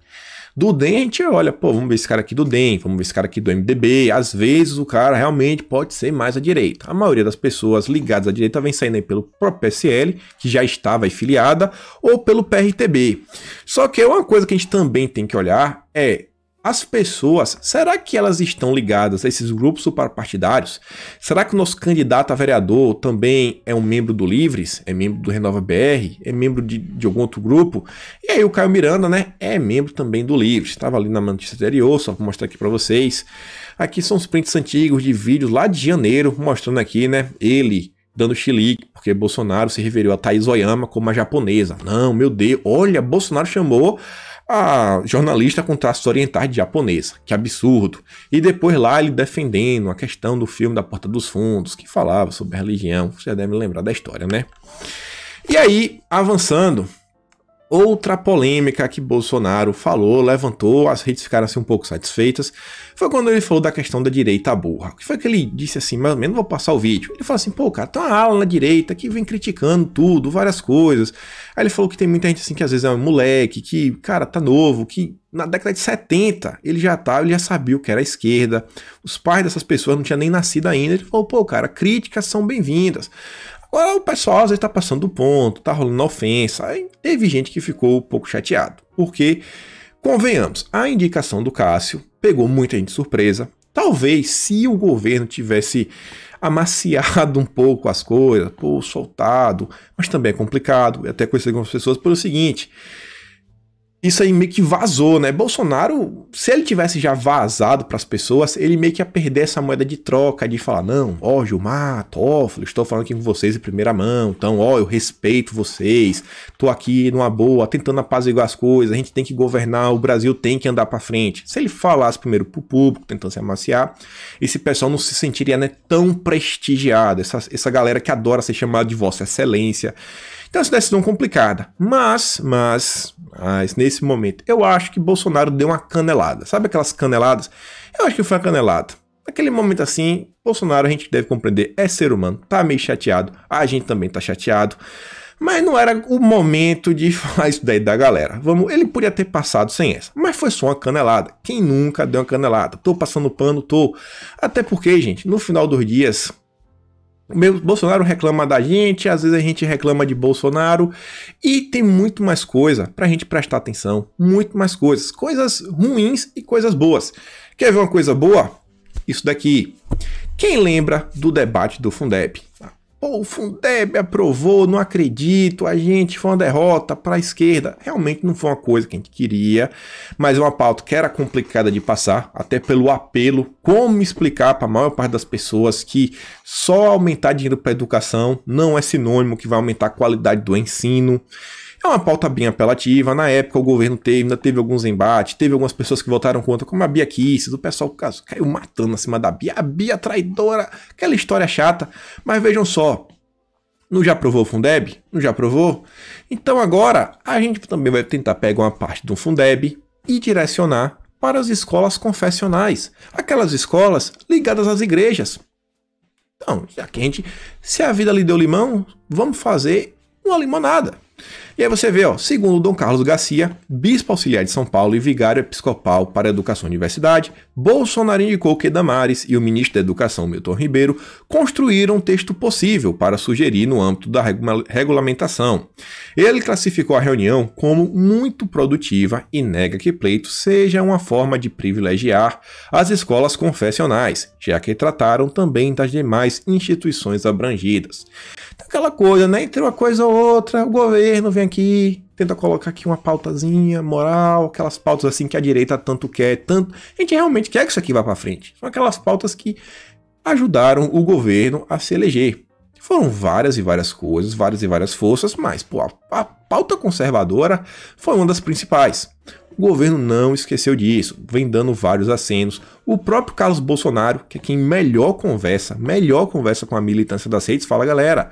Do DEM a gente olha, pô, vamos ver esse cara aqui do DEM, vamos ver esse cara aqui do MDB. Às vezes o cara realmente pode ser mais à direita. A maioria das pessoas ligadas à direita vem saindo aí pelo próprio PSL, que já estava filiada, ou pelo PRTB. Só que uma coisa que a gente também tem que olhar é as pessoas, será que elas estão ligadas a esses grupos superpartidários? Será que o nosso candidato a vereador também é um membro do Livres? É membro do Renova BR? É membro de, de algum outro grupo? E aí o Caio Miranda, né? É membro também do Livres. Estava ali na notícia anterior, só para mostrar aqui para vocês. Aqui são os prints antigos de vídeos lá de janeiro, mostrando aqui, né? Ele dando xilique, porque Bolsonaro se referiu a Thaís Oyama como uma japonesa. Não, meu Deus, olha, Bolsonaro chamou a jornalista com traços orientais de japonesa, que absurdo. E depois lá ele defendendo a questão do filme da Porta dos Fundos, que falava sobre religião, você deve lembrar da história, né? E aí, avançando, Outra polêmica que Bolsonaro falou, levantou, as redes ficaram assim um pouco satisfeitas, foi quando ele falou da questão da direita burra. Que foi que ele disse assim, mas menos vou passar o vídeo. Ele falou assim, pô, cara, tem uma ala na direita que vem criticando tudo, várias coisas. Aí ele falou que tem muita gente assim que às vezes é um moleque, que, cara, tá novo, que na década de 70 ele já tava, tá, ele já sabia o que era a esquerda. Os pais dessas pessoas não tinham nem nascido ainda. Ele falou, pô, cara, críticas são bem-vindas. Agora o pessoal às vezes tá passando do ponto, tá rolando ofensa. Aí teve gente que ficou um pouco chateado, porque convenhamos, a indicação do Cássio pegou muita gente de surpresa. Talvez se o governo tivesse amaciado um pouco as coisas, pô, soltado, mas também é complicado. Eu até conheci algumas pessoas pelo seguinte: isso aí meio que vazou, né? Bolsonaro, se ele tivesse já vazado para as pessoas, ele meio que ia perder essa moeda de troca, de falar: não, ó, Gilmar, Toffoli, estou falando aqui com vocês em primeira mão, então, ó, eu respeito vocês, tô aqui numa boa, tentando apaziguar as coisas, a gente tem que governar, o Brasil tem que andar para frente. Se ele falasse primeiro pro público, tentando se amaciar, esse pessoal não se sentiria né, tão prestigiado, essa, essa galera que adora ser chamada de Vossa Excelência. Então, é decisão complicada. Mas, mas, mas, nesse momento, eu acho que Bolsonaro deu uma canelada. Sabe aquelas caneladas? Eu acho que foi uma canelada. Naquele momento assim, Bolsonaro, a gente deve compreender, é ser humano, tá meio chateado, a gente também tá chateado. Mas não era o momento de falar isso daí da galera. Vamos, ele podia ter passado sem essa. Mas foi só uma canelada. Quem nunca deu uma canelada? Tô passando pano, tô. Até porque, gente, no final dos dias, Bolsonaro reclama da gente, às vezes a gente reclama de Bolsonaro e tem muito mais coisa pra gente prestar atenção, muito mais coisas, coisas ruins e coisas boas. Quer ver uma coisa boa? Isso daqui. Quem lembra do debate do Fundeb? Pô, o Fundeb aprovou, não acredito, a gente foi uma derrota para a esquerda. Realmente não foi uma coisa que a gente queria, mas é uma pauta que era complicada de passar, até pelo apelo, como explicar para a maior parte das pessoas que só aumentar dinheiro para educação não é sinônimo que vai aumentar a qualidade do ensino. É uma pauta bem apelativa. Na época o governo teve, ainda teve alguns embates, teve algumas pessoas que votaram contra, como a Bia Kisses, o pessoal caso, caiu matando acima da Bia, a Bia traidora, aquela história chata. Mas vejam só, não já aprovou o Fundeb? Não já aprovou? Então agora a gente também vai tentar pegar uma parte do Fundeb e direcionar para as escolas confessionais, aquelas escolas ligadas às igrejas. Então, já que a gente, se a vida lhe deu limão, vamos fazer uma limonada. E aí você vê, ó, segundo Dom Carlos Garcia, bispo auxiliar de São Paulo e vigário episcopal para Educação e Universidade, Bolsonaro indicou que Damares e o ministro da Educação, Milton Ribeiro, construíram um texto possível para sugerir no âmbito da regulamentação. Ele classificou a reunião como muito produtiva e nega que pleito seja uma forma de privilegiar as escolas confessionais, já que trataram também das demais instituições abrangidas. Então, aquela coisa, né? Entre uma coisa ou outra, o governo vem aqui, tenta colocar aqui uma pautazinha moral, aquelas pautas assim que a direita tanto quer, tanto. A gente realmente quer que isso aqui vá para frente. São aquelas pautas que ajudaram o governo a se eleger. Foram várias e várias coisas, várias e várias forças, mas pô, a, pauta conservadora foi uma das principais. O governo não esqueceu disso, vem dando vários acenos. O próprio Carlos Bolsonaro, que é quem melhor conversa, melhor conversa com a militância das redes, fala: galera,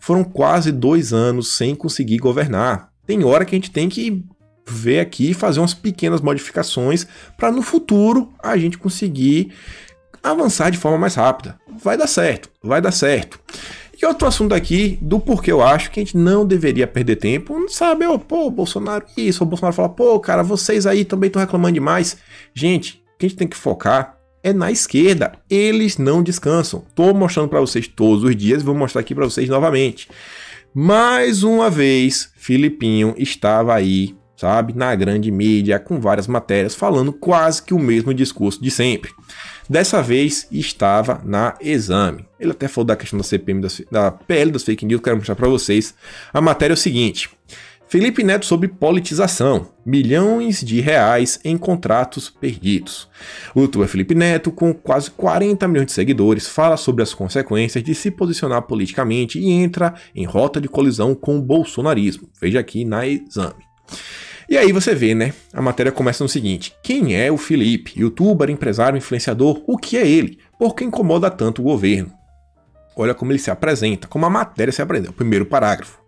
foram quase dois anos sem conseguir governar. Tem hora que a gente tem que ver aqui e fazer umas pequenas modificações para no futuro a gente conseguir avançar de forma mais rápida. Vai dar certo, vai dar certo. E outro assunto aqui do porquê eu acho que a gente não deveria perder tempo, não sabe? Oh, pô, Bolsonaro isso, o Bolsonaro fala, pô, cara, vocês aí também estão reclamando demais. Gente, o que a gente tem que focar é na esquerda. Eles não descansam. Tô mostrando para vocês todos os dias, vou mostrar aqui para vocês novamente. Mais uma vez, Filipinho estava aí, sabe, na grande mídia, com várias matérias, falando quase que o mesmo discurso de sempre. Dessa vez estava na exame. Ele até falou da questão da CPM, das, da PL das fake news, quero mostrar para vocês. A matéria é o seguinte. Felipe Neto sobre politização. Milhões de reais em contratos perdidos. O youtuber Felipe Neto, com quase 40 milhões de seguidores, fala sobre as consequências de se posicionar politicamente e entra em rota de colisão com o bolsonarismo. Veja aqui na exame. E aí você vê, né? A matéria começa no seguinte: quem é o Felipe? Youtuber, empresário, influenciador? O que é ele? Por que incomoda tanto o governo? Olha como ele se apresenta, como a matéria se apresenta. O primeiro parágrafo.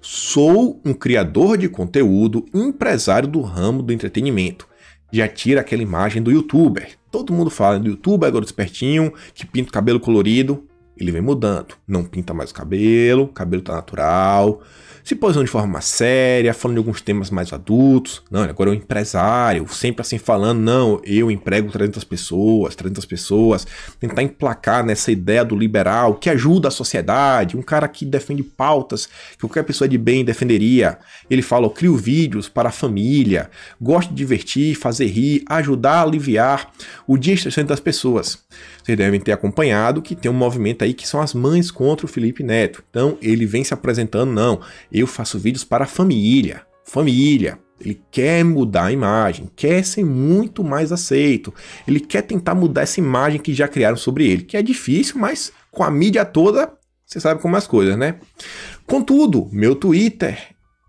Sou um criador de conteúdo, empresário do ramo do entretenimento. Já tira aquela imagem do youtuber. Todo mundo fala do youtuber, agora despertinho, que pinta o cabelo colorido ele vem mudando. Não pinta mais o cabelo, o cabelo tá natural, se posiciona de forma mais séria, falando de alguns temas mais adultos. Não, ele agora é um empresário, sempre assim falando, não, eu emprego 300 pessoas, 300 pessoas. Tentar emplacar nessa ideia do liberal, que ajuda a sociedade, um cara que defende pautas que qualquer pessoa de bem defenderia. Ele fala, eu crio vídeos para a família, gosto de divertir, fazer rir, ajudar a aliviar o dia de 300 pessoas vocês devem ter acompanhado que tem um movimento aí que são as mães contra o Felipe Neto. Então ele vem se apresentando, não, eu faço vídeos para a família, família. Ele quer mudar a imagem, quer ser muito mais aceito. Ele quer tentar mudar essa imagem que já criaram sobre ele, que é difícil, mas com a mídia toda, você sabe como é as coisas, né? Contudo, meu Twitter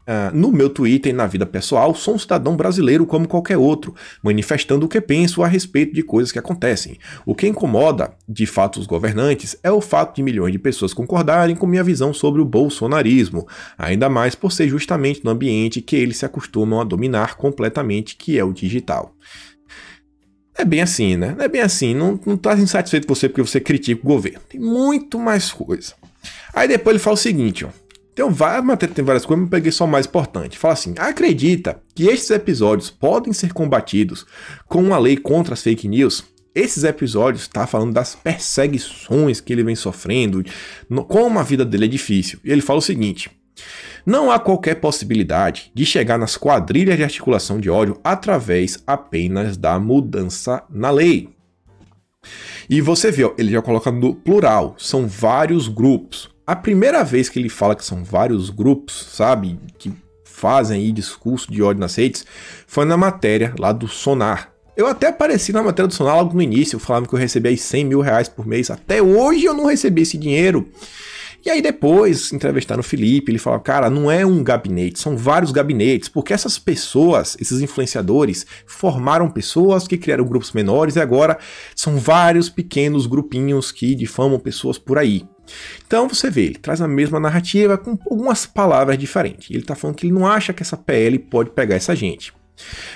Uh, no meu Twitter e na vida pessoal, sou um cidadão brasileiro como qualquer outro, manifestando o que penso a respeito de coisas que acontecem. O que incomoda, de fato, os governantes é o fato de milhões de pessoas concordarem com minha visão sobre o bolsonarismo, ainda mais por ser justamente no ambiente que eles se acostumam a dominar completamente, que é o digital. É bem assim, né? É bem assim. Não, não tá insatisfeito com você porque você critica o governo. Tem muito mais coisa. Aí depois ele fala o seguinte, ó. Então, tem várias coisas, mas peguei só o mais importante. Fala assim: acredita que estes episódios podem ser combatidos com uma lei contra as fake news? Esses episódios tá falando das perseguições que ele vem sofrendo, como a vida dele é difícil. E ele fala o seguinte: não há qualquer possibilidade de chegar nas quadrilhas de articulação de ódio através apenas da mudança na lei. E você vê, ó, ele já coloca no plural, são vários grupos. A primeira vez que ele fala que são vários grupos, sabe, que fazem aí discurso de ódio nas redes, foi na matéria lá do Sonar. Eu até apareci na matéria do Sonar logo no início, falando que eu recebia 100 mil reais por mês. Até hoje eu não recebi esse dinheiro. E aí depois entrevistaram o Felipe, ele fala, cara, não é um gabinete, são vários gabinetes, porque essas pessoas, esses influenciadores, formaram pessoas que criaram grupos menores e agora são vários pequenos grupinhos que difamam pessoas por aí. Então você vê, ele traz a mesma narrativa com algumas palavras diferentes. Ele está falando que ele não acha que essa PL pode pegar essa gente.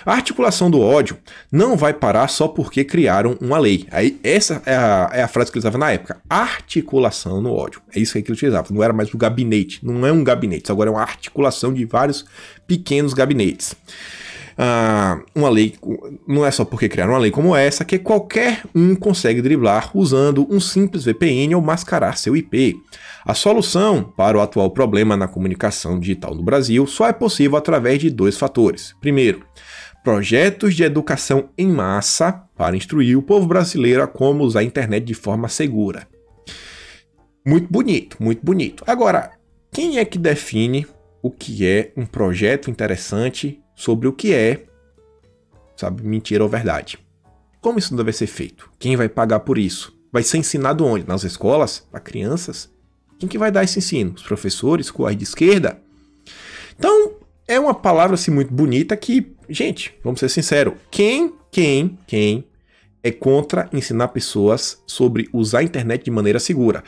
A articulação do ódio não vai parar só porque criaram uma lei. Aí essa é a, é a frase que ele usava na época. Articulação no ódio. É isso aí que ele utilizava. Não era mais o gabinete. Não é um gabinete. Agora é uma articulação de vários pequenos gabinetes ah, uma lei, não é só porque criaram uma lei como essa, que qualquer um consegue driblar usando um simples VPN ou mascarar seu IP. A solução para o atual problema na comunicação digital no Brasil só é possível através de dois fatores. Primeiro, projetos de educação em massa para instruir o povo brasileiro a como usar a internet de forma segura. Muito bonito, muito bonito. Agora, quem é que define o que é um projeto interessante sobre o que é, sabe, mentira ou verdade. Como isso deve ser feito? Quem vai pagar por isso? Vai ser ensinado onde? Nas escolas? Para crianças? Quem que vai dar esse ensino? Os professores? Coais de esquerda? Então, é uma palavra assim muito bonita que, gente, vamos ser sinceros, quem, quem, quem é contra ensinar pessoas sobre usar a internet de maneira segura?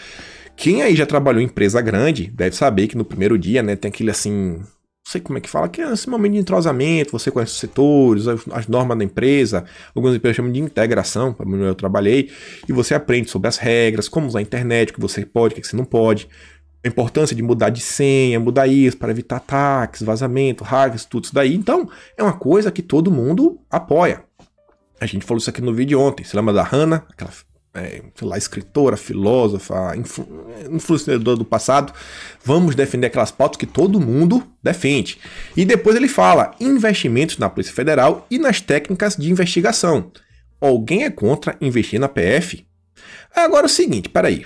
Quem aí já trabalhou em empresa grande deve saber que no primeiro dia, né, tem aquele assim, sei como é que fala, que é esse momento de entrosamento, você conhece os setores, as normas da empresa, algumas empresas chamam de integração, para eu trabalhei, e você aprende sobre as regras, como usar a internet, o que você pode, o que você não pode, a importância de mudar de senha, mudar isso para evitar ataques, vazamento, hacks, tudo isso daí. Então, é uma coisa que todo mundo apoia. A gente falou isso aqui no vídeo ontem. Você lembra da Hannah, aquela é, sei lá, escritora, filósofa, influ influenciadora do passado, vamos defender aquelas pautas que todo mundo defende. E depois ele fala investimentos na Polícia Federal e nas técnicas de investigação. Alguém é contra investir na PF? Agora é o seguinte, peraí.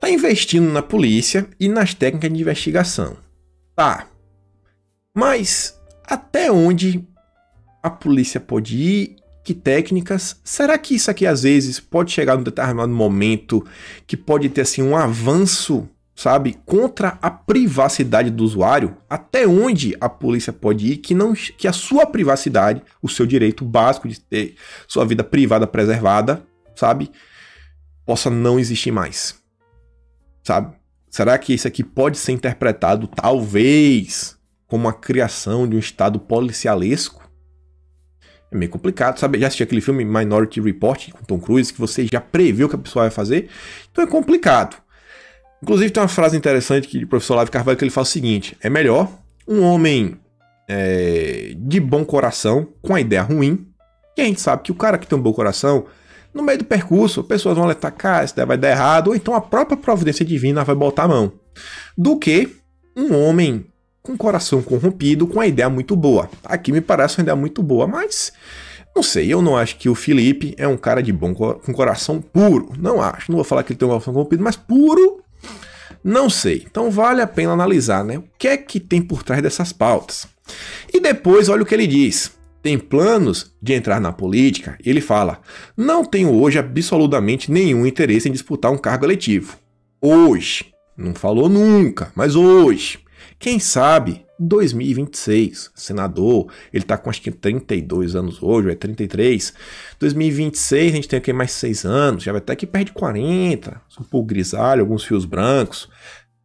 Tá investindo na polícia e nas técnicas de investigação. Tá. Mas até onde a polícia pode ir que técnicas. Será que isso aqui às vezes pode chegar num determinado momento que pode ter assim um avanço, sabe, contra a privacidade do usuário? Até onde a polícia pode ir que não que a sua privacidade, o seu direito básico de ter sua vida privada preservada, sabe, possa não existir mais. Sabe? Será que isso aqui pode ser interpretado talvez como a criação de um estado policialesco? é meio complicado, sabe? Já assisti aquele filme Minority Report com Tom Cruise, que você já previu o que a pessoa vai fazer, então é complicado. Inclusive tem uma frase interessante que, do professor Lávio Carvalho que ele fala o seguinte: é melhor um homem é, de bom coração com a ideia ruim, que a gente sabe que o cara que tem um bom coração, no meio do percurso, pessoas vão alertar, cara, isso vai dar errado, ou então a própria providência divina vai botar a mão. Do que um homem com coração corrompido, com a ideia muito boa. Aqui me parece uma ideia muito boa, mas não sei, eu não acho que o Felipe é um cara de bom com coração puro. Não acho. Não vou falar que ele tem um coração corrompido, mas puro não sei. Então vale a pena analisar, né? O que é que tem por trás dessas pautas? E depois olha o que ele diz. Tem planos de entrar na política? Ele fala: "Não tenho hoje absolutamente nenhum interesse em disputar um cargo eletivo. Hoje, não falou nunca, mas hoje. Quem sabe 2026, senador, ele tá com acho que 32 anos hoje, ou é 33. 2026 a gente tem aqui mais 6 anos, já vai até que perde 40, um pouco grisalho, alguns fios brancos,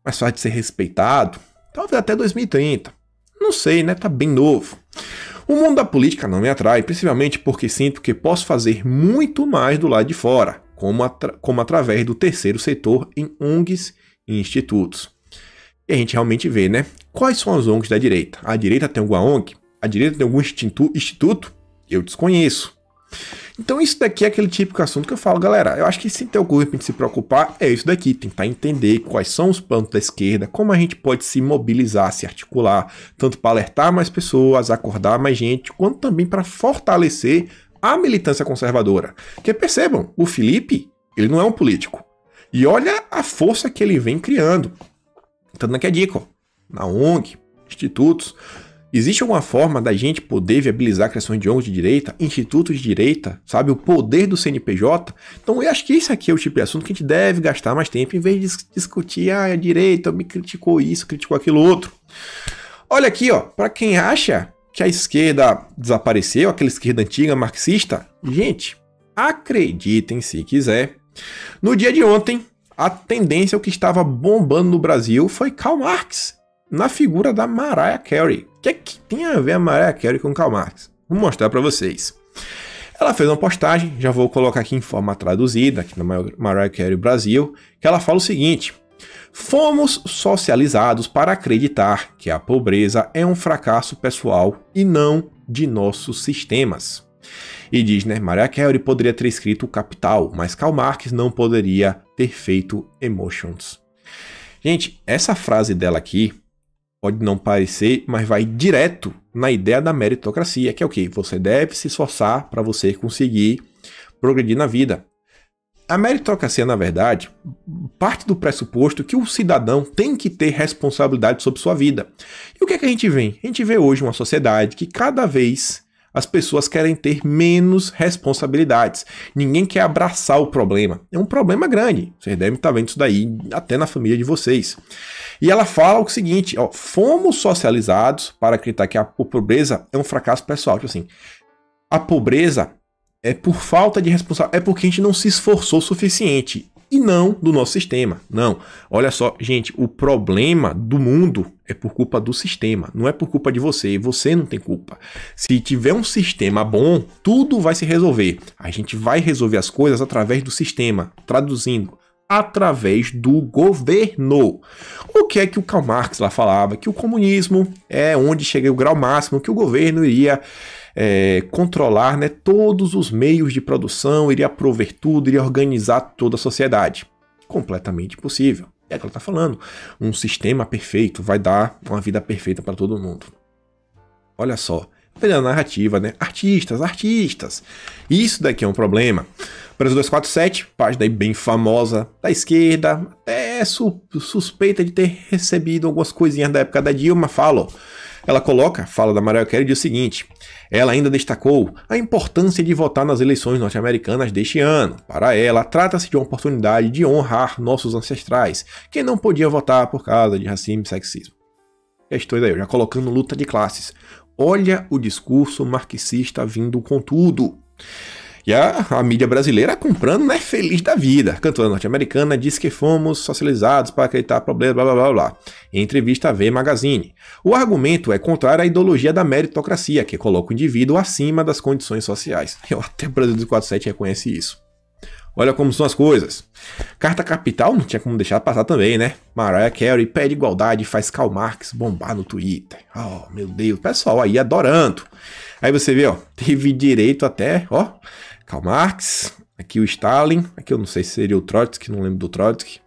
mais fácil de ser respeitado. Talvez até 2030. Não sei, né? Tá bem novo. O mundo da política não me atrai, principalmente porque sinto que posso fazer muito mais do lado de fora, como, atra como através do terceiro setor em ONGs e institutos. E a gente realmente vê, né? Quais são as ONGs da direita? A direita tem alguma ONG? A direita tem algum instituto? Eu desconheço. Então isso daqui é aquele típico assunto que eu falo, galera, eu acho que se tem alguma coisa pra se preocupar, é isso daqui, tentar entender quais são os planos da esquerda, como a gente pode se mobilizar, se articular, tanto para alertar mais pessoas, acordar mais gente, quanto também para fortalecer a militância conservadora. Porque percebam, o Felipe, ele não é um político. E olha a força que ele vem criando tanto na é é dica, na ONG, institutos. Existe alguma forma da gente poder viabilizar a criação de ONG de direita, institutos de direita, sabe? O poder do CNPJ. Então, eu acho que esse aqui é o tipo de assunto que a gente deve gastar mais tempo, em vez de discutir, ah, a é direita me criticou isso, criticou aquilo outro. Olha aqui, ó, para quem acha que a esquerda desapareceu, aquela esquerda antiga marxista, gente, acreditem se quiser. No dia de ontem, a tendência, o que estava bombando no Brasil, foi Karl Marx, na figura da Mariah Carey. O que é que tem a ver a Mariah Carey com Karl Marx? Vou mostrar para vocês. Ela fez uma postagem, já vou colocar aqui em forma traduzida, aqui na Mariah Carey Brasil, que ela fala o seguinte: Fomos socializados para acreditar que a pobreza é um fracasso pessoal e não de nossos sistemas. E diz, né, Maria Carey poderia ter escrito Capital, mas Karl Marx não poderia ter feito Emotions. Gente, essa frase dela aqui pode não parecer, mas vai direto na ideia da meritocracia, que é o que você deve se esforçar para você conseguir progredir na vida. A meritocracia, na verdade, parte do pressuposto que o cidadão tem que ter responsabilidade sobre sua vida. E o que é que a gente vê? A gente vê hoje uma sociedade que cada vez as pessoas querem ter menos responsabilidades. Ninguém quer abraçar o problema. É um problema grande. Vocês devem estar vendo isso daí até na família de vocês. E ela fala o seguinte: ó, fomos socializados para acreditar que a pobreza é um fracasso pessoal. Tipo assim, a pobreza é por falta de responsabilidade, é porque a gente não se esforçou o suficiente e não do nosso sistema. Não. Olha só, gente, o problema do mundo é por culpa do sistema, não é por culpa de você, você não tem culpa. Se tiver um sistema bom, tudo vai se resolver. A gente vai resolver as coisas através do sistema, traduzindo, através do governo. O que é que o Karl Marx lá falava? Que o comunismo é onde chega o grau máximo que o governo iria é, controlar né, todos os meios de produção, iria prover tudo, iria organizar toda a sociedade. Completamente impossível. É o que ela está falando. Um sistema perfeito vai dar uma vida perfeita para todo mundo. Olha só, pela narrativa, né? Artistas, artistas. Isso daqui é um problema. Preso 247, página aí bem famosa da esquerda, até suspeita de ter recebido algumas coisinhas da época da Dilma, falo. Ela coloca, fala da Mariah Carey, diz o seguinte: ela ainda destacou a importância de votar nas eleições norte-americanas deste ano. Para ela, trata-se de uma oportunidade de honrar nossos ancestrais, que não podiam votar por causa de racismo e sexismo. Questões aí, já colocando luta de classes. Olha o discurso marxista vindo com tudo. E a, a mídia brasileira comprando, né? Feliz da vida. A cantora norte-americana diz que fomos socializados para acreditar problemas, blá blá blá blá. Em entrevista a V Magazine. O argumento é contrário à ideologia da meritocracia, que coloca o indivíduo acima das condições sociais. Eu até o Brasil 247 reconhece isso. Olha como são as coisas. Carta Capital não tinha como deixar passar também, né? Mariah Carey pede igualdade e faz Karl Marx bombar no Twitter. Oh, meu Deus, pessoal aí adorando. Aí você vê, ó, teve direito até, ó, Karl Marx, aqui o Stalin, aqui eu não sei se seria o Trotsky, não lembro do Trotsky,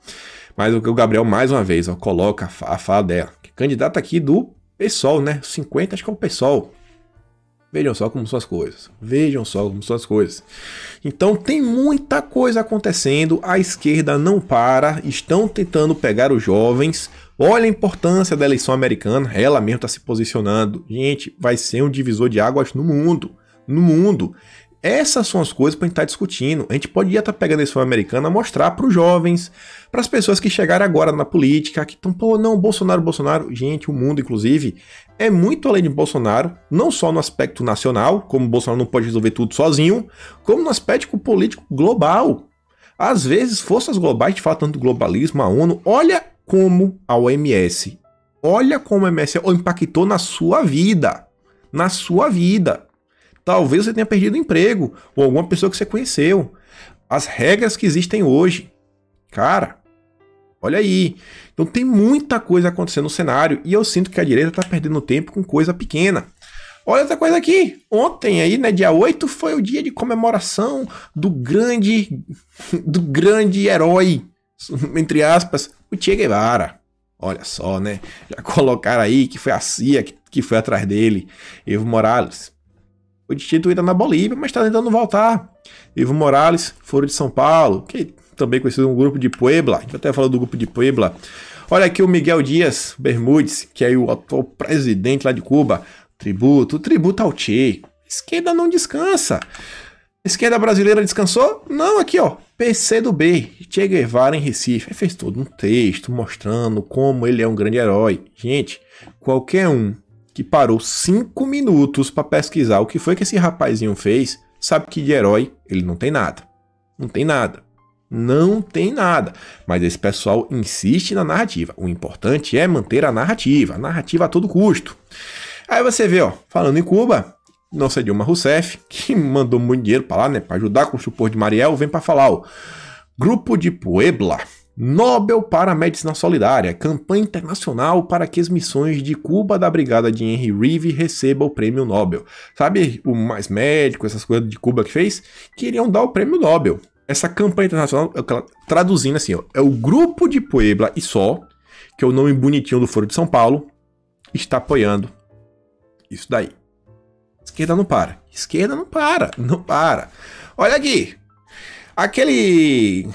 mas o Gabriel, mais uma vez, ó, coloca a fala dela. Candidata aqui do PSOL, né? 50, acho que é o PSOL. Vejam só como são as coisas. Vejam só como são as coisas. Então tem muita coisa acontecendo. A esquerda não para. Estão tentando pegar os jovens. Olha a importância da eleição americana. Ela mesmo está se posicionando. Gente, vai ser um divisor de águas no mundo. No mundo. Essas são as coisas para a gente estar tá discutindo. A gente podia estar tá pegando esse filme americano a mostrar para os jovens, para as pessoas que chegaram agora na política, que estão, pô, não, Bolsonaro, Bolsonaro. Gente, o mundo, inclusive, é muito além de Bolsonaro, não só no aspecto nacional, como Bolsonaro não pode resolver tudo sozinho, como no aspecto político global. Às vezes, forças globais, de fato, tanto globalismo, a ONU, olha como a OMS, olha como a OMS impactou na sua vida. Na sua vida. Talvez você tenha perdido emprego ou alguma pessoa que você conheceu. As regras que existem hoje. Cara, olha aí. Então tem muita coisa acontecendo no cenário e eu sinto que a direita está perdendo tempo com coisa pequena. Olha outra coisa aqui. Ontem aí, né, dia 8 foi o dia de comemoração do grande do grande herói entre aspas, o Che Guevara. Olha só, né? Já colocaram aí que foi a CIA que, que foi atrás dele, Evo Morales foi destituída na Bolívia, mas está tentando voltar. Ivo Morales, Foro de São Paulo, que também conhecido um grupo de Puebla. A gente até falou do grupo de Puebla. Olha aqui o Miguel Dias Bermudes, que é o atual presidente lá de Cuba. Tributo, tributo ao Che. Esquerda não descansa. Esquerda brasileira descansou? Não, aqui ó, PC do B, Che Guevara em Recife. Ele fez todo um texto mostrando como ele é um grande herói. Gente, qualquer um que parou cinco minutos para pesquisar o que foi que esse rapazinho fez, sabe que de herói ele não tem nada. Não tem nada. Não tem nada. Mas esse pessoal insiste na narrativa. O importante é manter a narrativa, a narrativa a todo custo. Aí você vê, ó, falando em Cuba, nossa Dilma Rousseff, que mandou muito dinheiro para lá, né, para ajudar com o supor de Mariel, vem para falar, ó, Grupo de Puebla Nobel para a Medicina Solidária, campanha internacional para que as missões de Cuba da Brigada de Henry Reeve recebam o prêmio Nobel. Sabe o mais médico, essas coisas de Cuba que fez? Queriam dar o prêmio Nobel. Essa campanha internacional, traduzindo assim, ó, é o Grupo de Puebla e Só, que é o nome bonitinho do Foro de São Paulo, está apoiando isso daí. Esquerda não para. Esquerda não para. Não para. Olha aqui. Aquele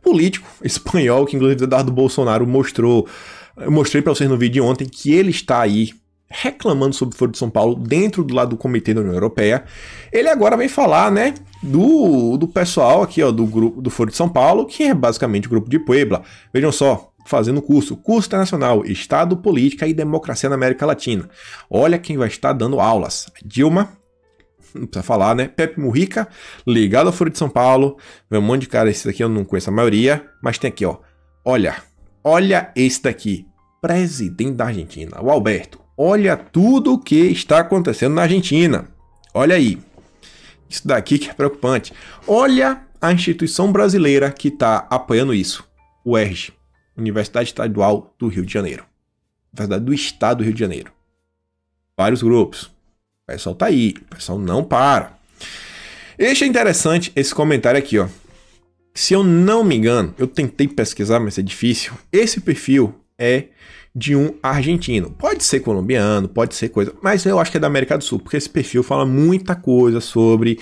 político espanhol, que inclusive Eduardo Bolsonaro mostrou. Eu mostrei para vocês no vídeo de ontem que ele está aí reclamando sobre o Foro de São Paulo dentro do lado do Comitê da União Europeia. Ele agora vem falar, né, do, do pessoal aqui, ó, do grupo do Foro de São Paulo, que é basicamente o grupo de Puebla. Vejam só, fazendo curso, curso internacional, Estado, Política e Democracia na América Latina. Olha quem vai estar dando aulas. Dilma não precisa falar, né? Pepe Murrica, ligado ao Foro de São Paulo. Vem um monte de cara, esse daqui eu não conheço a maioria, mas tem aqui, ó. Olha, olha esse daqui, presidente da Argentina, o Alberto. Olha tudo o que está acontecendo na Argentina. Olha aí. Isso daqui que é preocupante. Olha a instituição brasileira que está apoiando isso. O ERJ, Universidade Estadual do Rio de Janeiro. Universidade do Estado do Rio de Janeiro. Vários grupos o pessoal tá aí, o pessoal não para. Este é interessante, esse comentário aqui, ó. Se eu não me engano, eu tentei pesquisar, mas é difícil. Esse perfil é de um argentino. Pode ser colombiano, pode ser coisa, mas eu acho que é da América do Sul, porque esse perfil fala muita coisa sobre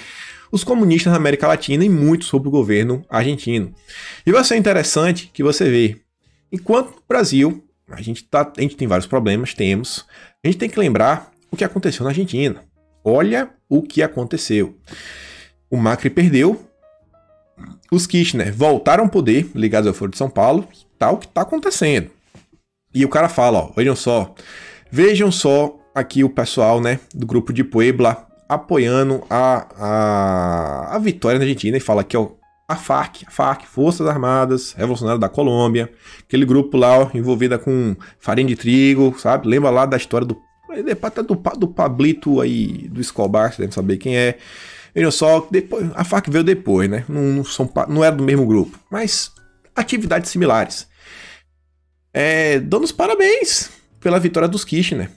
os comunistas na América Latina e muito sobre o governo argentino. E vai ser interessante que você vê. Enquanto no Brasil, a gente, tá, a gente tem vários problemas, temos. A gente tem que lembrar o que aconteceu na Argentina. Olha o que aconteceu. O Macri perdeu. Os Kirchner voltaram ao poder, ligados ao Foro de São Paulo. Tá o que tá acontecendo. E o cara fala, ó, vejam só. Vejam só aqui o pessoal, né, do grupo de Puebla apoiando a, a, a vitória na Argentina e fala aqui, ó, a FARC, a FARC, Forças Armadas Revolucionárias da Colômbia, aquele grupo lá ó, envolvida com farinha de trigo, sabe? Lembra lá da história do ele é pata do, do Pablito aí, do Escobar, você deve saber quem é. Vejam só, depois, a FAC veio depois, né? Não, não, são, não era é do mesmo grupo, mas atividades similares. É, dando os parabéns pela vitória dos Kirchner.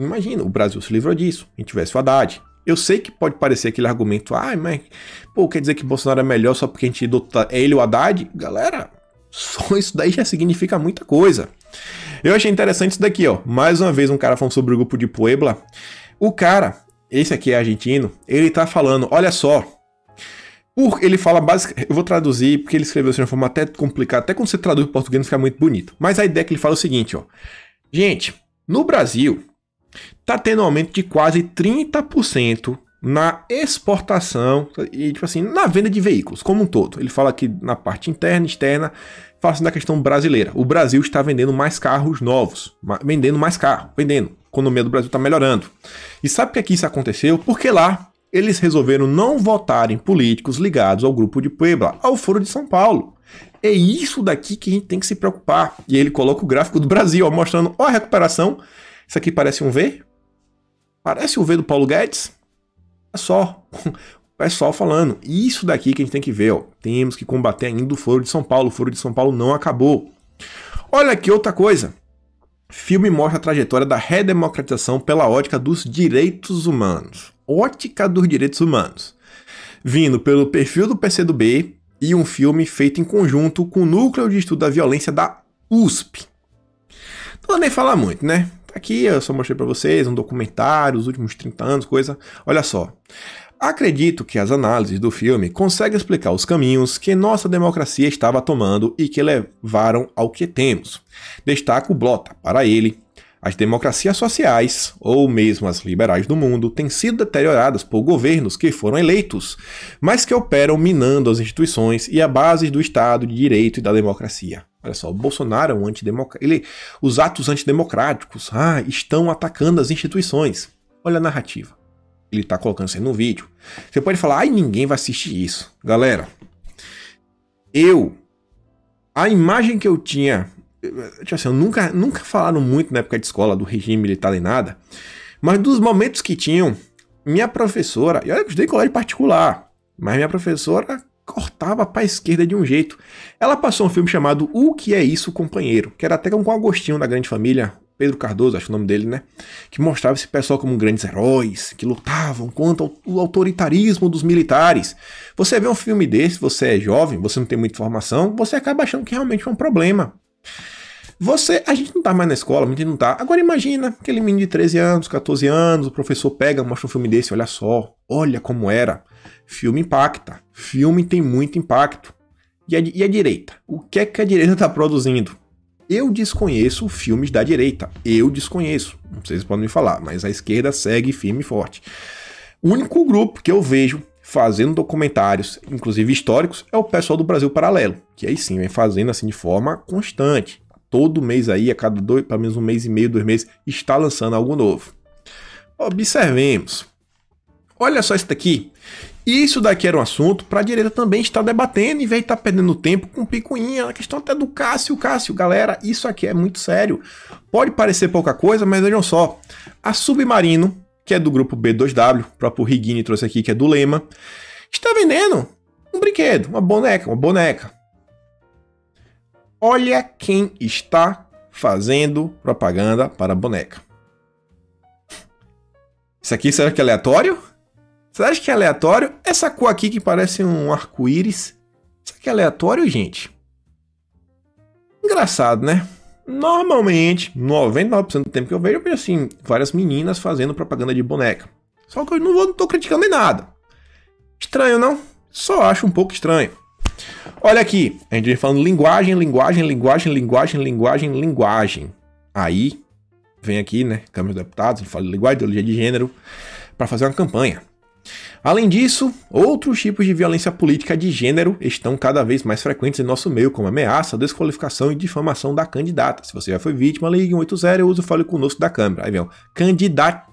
Imagina, o Brasil se livrou disso, a gente tivesse o Haddad. Eu sei que pode parecer aquele argumento, ah, mas pô, quer dizer que Bolsonaro é melhor só porque a gente adotou é ele o Haddad? Galera, só isso daí já significa muita coisa. Eu achei interessante isso daqui, ó. Mais uma vez um cara falando sobre o grupo de Puebla. O cara, esse aqui é argentino, ele tá falando, olha só, por, ele fala basicamente. Eu vou traduzir, porque ele escreveu assim de uma forma até complicada. Até quando você traduz para português não fica muito bonito. Mas a ideia que ele fala é o seguinte, ó. Gente, no Brasil, tá tendo um aumento de quase 30% na exportação e, tipo assim, na venda de veículos como um todo. Ele fala aqui na parte interna e externa, fala da questão brasileira. O Brasil está vendendo mais carros novos, vendendo mais carro, vendendo. A economia do Brasil está melhorando. E sabe por que isso aconteceu? Porque lá eles resolveram não votarem políticos ligados ao grupo de Puebla, ao Foro de São Paulo. É isso daqui que a gente tem que se preocupar. E ele coloca o gráfico do Brasil, ó, mostrando ó, a recuperação. Isso aqui parece um V? Parece o V do Paulo Guedes? É só pessoal falando. Isso daqui que a gente tem que ver, ó. Temos que combater ainda o Foro de São Paulo. O Foro de São Paulo não acabou. Olha aqui outra coisa. Filme mostra a trajetória da redemocratização pela ótica dos direitos humanos. Ótica dos direitos humanos. Vindo pelo perfil do PCdoB e um filme feito em conjunto com o Núcleo de Estudo da Violência da USP. Não vou nem falar muito, né? Tá aqui eu só mostrei para vocês um documentário, os últimos 30 anos, coisa. Olha só. Acredito que as análises do filme conseguem explicar os caminhos que nossa democracia estava tomando e que levaram ao que temos. Destaco Blota, para ele, as democracias sociais, ou mesmo as liberais do mundo, têm sido deterioradas por governos que foram eleitos, mas que operam minando as instituições e a base do Estado de Direito e da democracia. Olha só, o Bolsonaro é um antidemocrático. Ele... Os atos antidemocráticos ah, estão atacando as instituições. Olha a narrativa ele tá colocando aí no vídeo. Você pode falar, ai, ninguém vai assistir isso. Galera, eu. A imagem que eu tinha. Tipo assim, eu nunca, nunca falaram muito na época de escola do regime militar nem nada. Mas dos momentos que tinham, minha professora. E olha que eu estudei colégio particular. Mas minha professora cortava para a esquerda de um jeito. Ela passou um filme chamado O que é isso, companheiro, que era até com o Agostinho da Grande Família, Pedro Cardoso, acho o nome dele, né? Que mostrava esse pessoal como grandes heróis, que lutavam contra o autoritarismo dos militares. Você vê um filme desse, você é jovem, você não tem muita informação, você acaba achando que realmente é um problema. Você, a gente não tá mais na escola, muita gente não tá. Agora imagina aquele menino de 13 anos, 14 anos, o professor pega, mostra um filme desse, olha só, olha como era. Filme impacta. Filme tem muito impacto. E a, e a direita? O que é que a direita tá produzindo? Eu desconheço filmes da direita. Eu desconheço. Não sei se podem me falar, mas a esquerda segue firme e forte. O único grupo que eu vejo fazendo documentários, inclusive históricos, é o pessoal do Brasil Paralelo, que aí sim vem fazendo assim de forma constante. Todo mês aí, a cada dois, pelo menos um mês e meio, dois meses, está lançando algo novo. Observemos. Olha só isso daqui. Isso daqui era um assunto para a direita também estar debatendo, e ver estar tá perdendo tempo com picuinha, a questão até do Cássio. Cássio, galera, isso aqui é muito sério. Pode parecer pouca coisa, mas vejam só. A Submarino, que é do grupo B2W, o próprio Rigini trouxe aqui, que é do Lema, está vendendo um brinquedo, uma boneca, uma boneca. Olha quem está fazendo propaganda para a boneca. Isso aqui será que é aleatório? Você acha que é aleatório? Essa cor aqui que parece um arco-íris. Isso aqui é aleatório, gente? Engraçado, né? Normalmente, 99% do tempo que eu vejo, eu vejo assim, várias meninas fazendo propaganda de boneca. Só que eu não, vou, não tô criticando em nada. Estranho, não? Só acho um pouco estranho. Olha aqui, a gente vem falando linguagem, linguagem, linguagem, linguagem, linguagem, linguagem. Aí, vem aqui, né, Câmara dos Deputados, ele fala de linguagem, ideologia de gênero, para fazer uma campanha. Além disso, outros tipos de violência política de gênero estão cada vez mais frequentes em nosso meio, como ameaça, desqualificação e difamação da candidata. Se você já foi vítima, ligue 180 use o fale conosco da Câmara. Aí vem, candidata.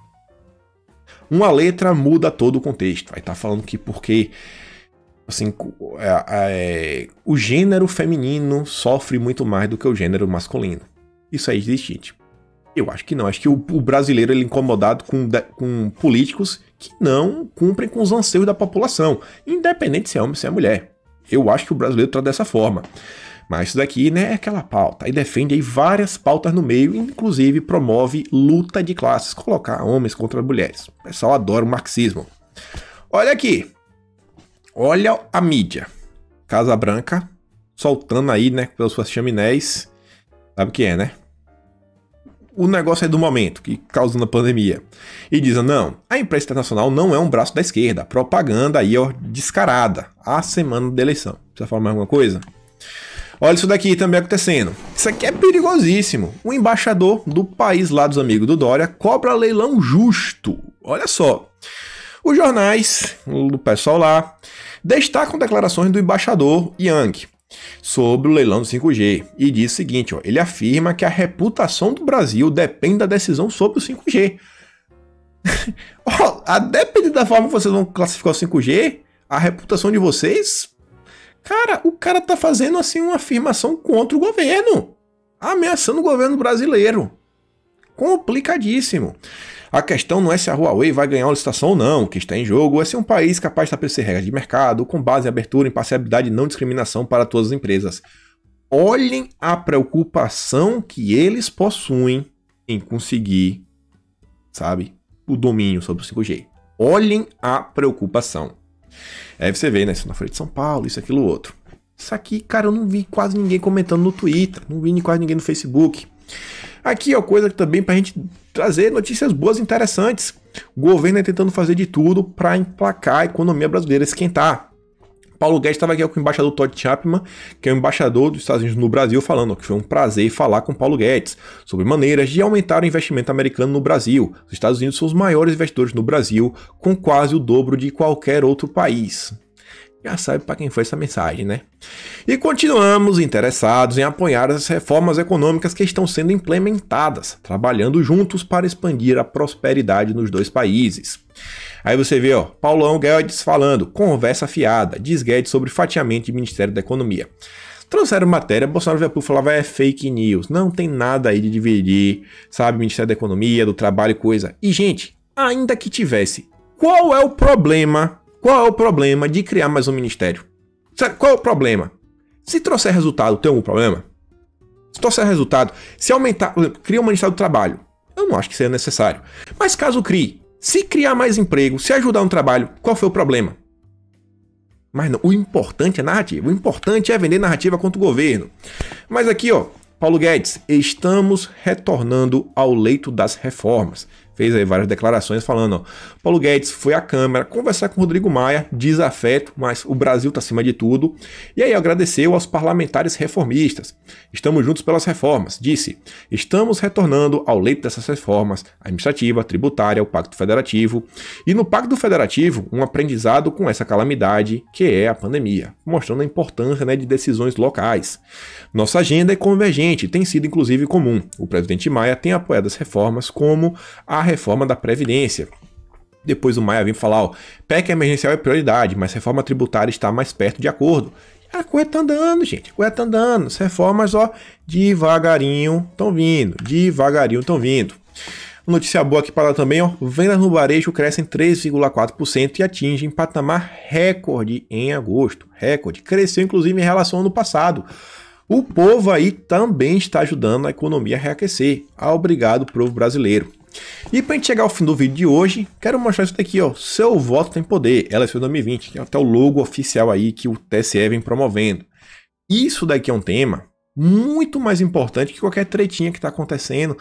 Uma letra muda todo o contexto. Aí tá falando que porque assim, é, é, o gênero feminino sofre muito mais do que o gênero masculino. Isso é distinto. Eu acho que não. Acho que o, o brasileiro ele é incomodado com, com políticos que não cumprem com os anseios da população, independente se é homem ou se é mulher. Eu acho que o brasileiro trata dessa forma. Mas isso daqui né, é aquela pauta. E defende aí várias pautas no meio, inclusive promove luta de classes, colocar homens contra mulheres. O pessoal adora o marxismo. Olha aqui. Olha a mídia. Casa Branca soltando aí, né, pelas suas chaminés. Sabe o que é, né? o negócio é do momento, que causando a pandemia. E dizem, não, a imprensa internacional não é um braço da esquerda. A propaganda aí é descarada. A semana da eleição. Precisa falar mais alguma coisa? Olha isso daqui também acontecendo. Isso aqui é perigosíssimo. O embaixador do país lá dos amigos do Dória cobra leilão justo. Olha só. Os jornais, o pessoal lá, destacam declarações do embaixador Yang sobre o leilão do 5G e diz o seguinte: ó, ele afirma que a reputação do Brasil depende da decisão sobre o 5G. a depender da forma que vocês vão classificar o 5G, a reputação de vocês. Cara, o cara tá fazendo assim uma afirmação contra o governo, ameaçando o governo brasileiro. Complicadíssimo. A questão não é se a Huawei vai ganhar uma licitação ou não, o que está em jogo é se um país capaz de estabelecer regras de mercado com base em abertura, imparcialidade e não discriminação para todas as empresas. Olhem a preocupação que eles possuem em conseguir, sabe, o domínio sobre o 5G. Olhem a preocupação. Aí você vê, né, isso na Folha de São Paulo, isso, aquilo, outro. Isso aqui, cara, eu não vi quase ninguém comentando no Twitter, não vi quase ninguém no Facebook. Aqui é coisa também para a gente trazer notícias boas e interessantes. O governo é tentando fazer de tudo para emplacar a economia brasileira, esquentar. Paulo Guedes estava aqui com o embaixador Todd Chapman, que é o embaixador dos Estados Unidos no Brasil, falando que foi um prazer falar com Paulo Guedes sobre maneiras de aumentar o investimento americano no Brasil. Os Estados Unidos são os maiores investidores no Brasil, com quase o dobro de qualquer outro país. Já sabe para quem foi essa mensagem, né? E continuamos interessados em apoiar as reformas econômicas que estão sendo implementadas, trabalhando juntos para expandir a prosperidade nos dois países. Aí você vê, ó, Paulão Guedes falando, conversa fiada, diz Guedes sobre fatiamento de Ministério da Economia. Trouxeram matéria, Bolsonaro veio falava é fake news, não tem nada aí de dividir, sabe, Ministério da Economia, do Trabalho, coisa. E gente, ainda que tivesse, qual é o problema qual é o problema de criar mais um ministério? qual é o problema? Se trouxer resultado, tem algum problema? Se trouxer resultado, se aumentar, por exemplo, cria um ministério do trabalho. Eu não acho que seja necessário. Mas caso crie, se criar mais emprego, se ajudar no trabalho, qual foi o problema? Mas não, o importante é narrativa. O importante é vender narrativa contra o governo. Mas aqui, ó, Paulo Guedes, estamos retornando ao leito das reformas fez aí várias declarações falando, ó, Paulo Guedes foi à Câmara conversar com Rodrigo Maia, desafeto, mas o Brasil está acima de tudo. E aí agradeceu aos parlamentares reformistas. Estamos juntos pelas reformas, disse. Estamos retornando ao leito dessas reformas, administrativa, tributária, o Pacto Federativo. E no Pacto Federativo, um aprendizado com essa calamidade que é a pandemia, mostrando a importância né, de decisões locais. Nossa agenda é convergente, tem sido inclusive comum. O presidente Maia tem apoiado as reformas como a reforma da Previdência. Depois o Maia vem falar, ó, PEC emergencial é prioridade, mas reforma tributária está mais perto de acordo. A coisa tá andando, gente. A coisa tá andando. As reformas, ó, devagarinho estão vindo. Devagarinho estão vindo. Notícia boa aqui para também, ó. Vendas no varejo crescem 3,4% e atingem patamar recorde em agosto. Recorde. Cresceu, inclusive, em relação ao ano passado. O povo aí também está ajudando a economia a reaquecer. Ah, obrigado, povo brasileiro. E pra gente chegar ao fim do vídeo de hoje, quero mostrar isso daqui, ó. Seu voto tem poder, LSU é 2020, que é até o logo oficial aí que o TSE vem promovendo. Isso daqui é um tema muito mais importante que qualquer tretinha que tá acontecendo.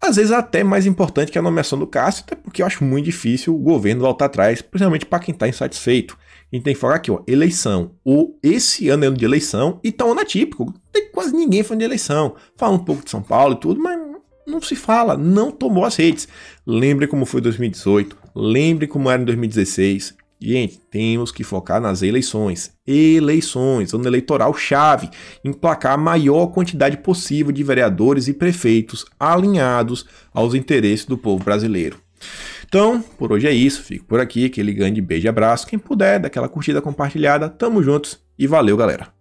Às vezes até mais importante que a nomeação do Cássio, até porque eu acho muito difícil o governo voltar atrás, principalmente para quem está insatisfeito. A gente tem que falar aqui, ó, eleição. Ou esse ano é ano de eleição e tá um ano atípico. Tem quase ninguém falando de eleição. Fala um pouco de São Paulo e tudo, mas não se fala, não tomou as redes. Lembre como foi 2018, lembre como era em 2016. Gente, temos que focar nas eleições. Eleições, ano eleitoral chave, emplacar a maior quantidade possível de vereadores e prefeitos alinhados aos interesses do povo brasileiro. Então, por hoje é isso, fico por aqui, aquele grande beijo e abraço. Quem puder, daquela curtida compartilhada, tamo juntos e valeu, galera.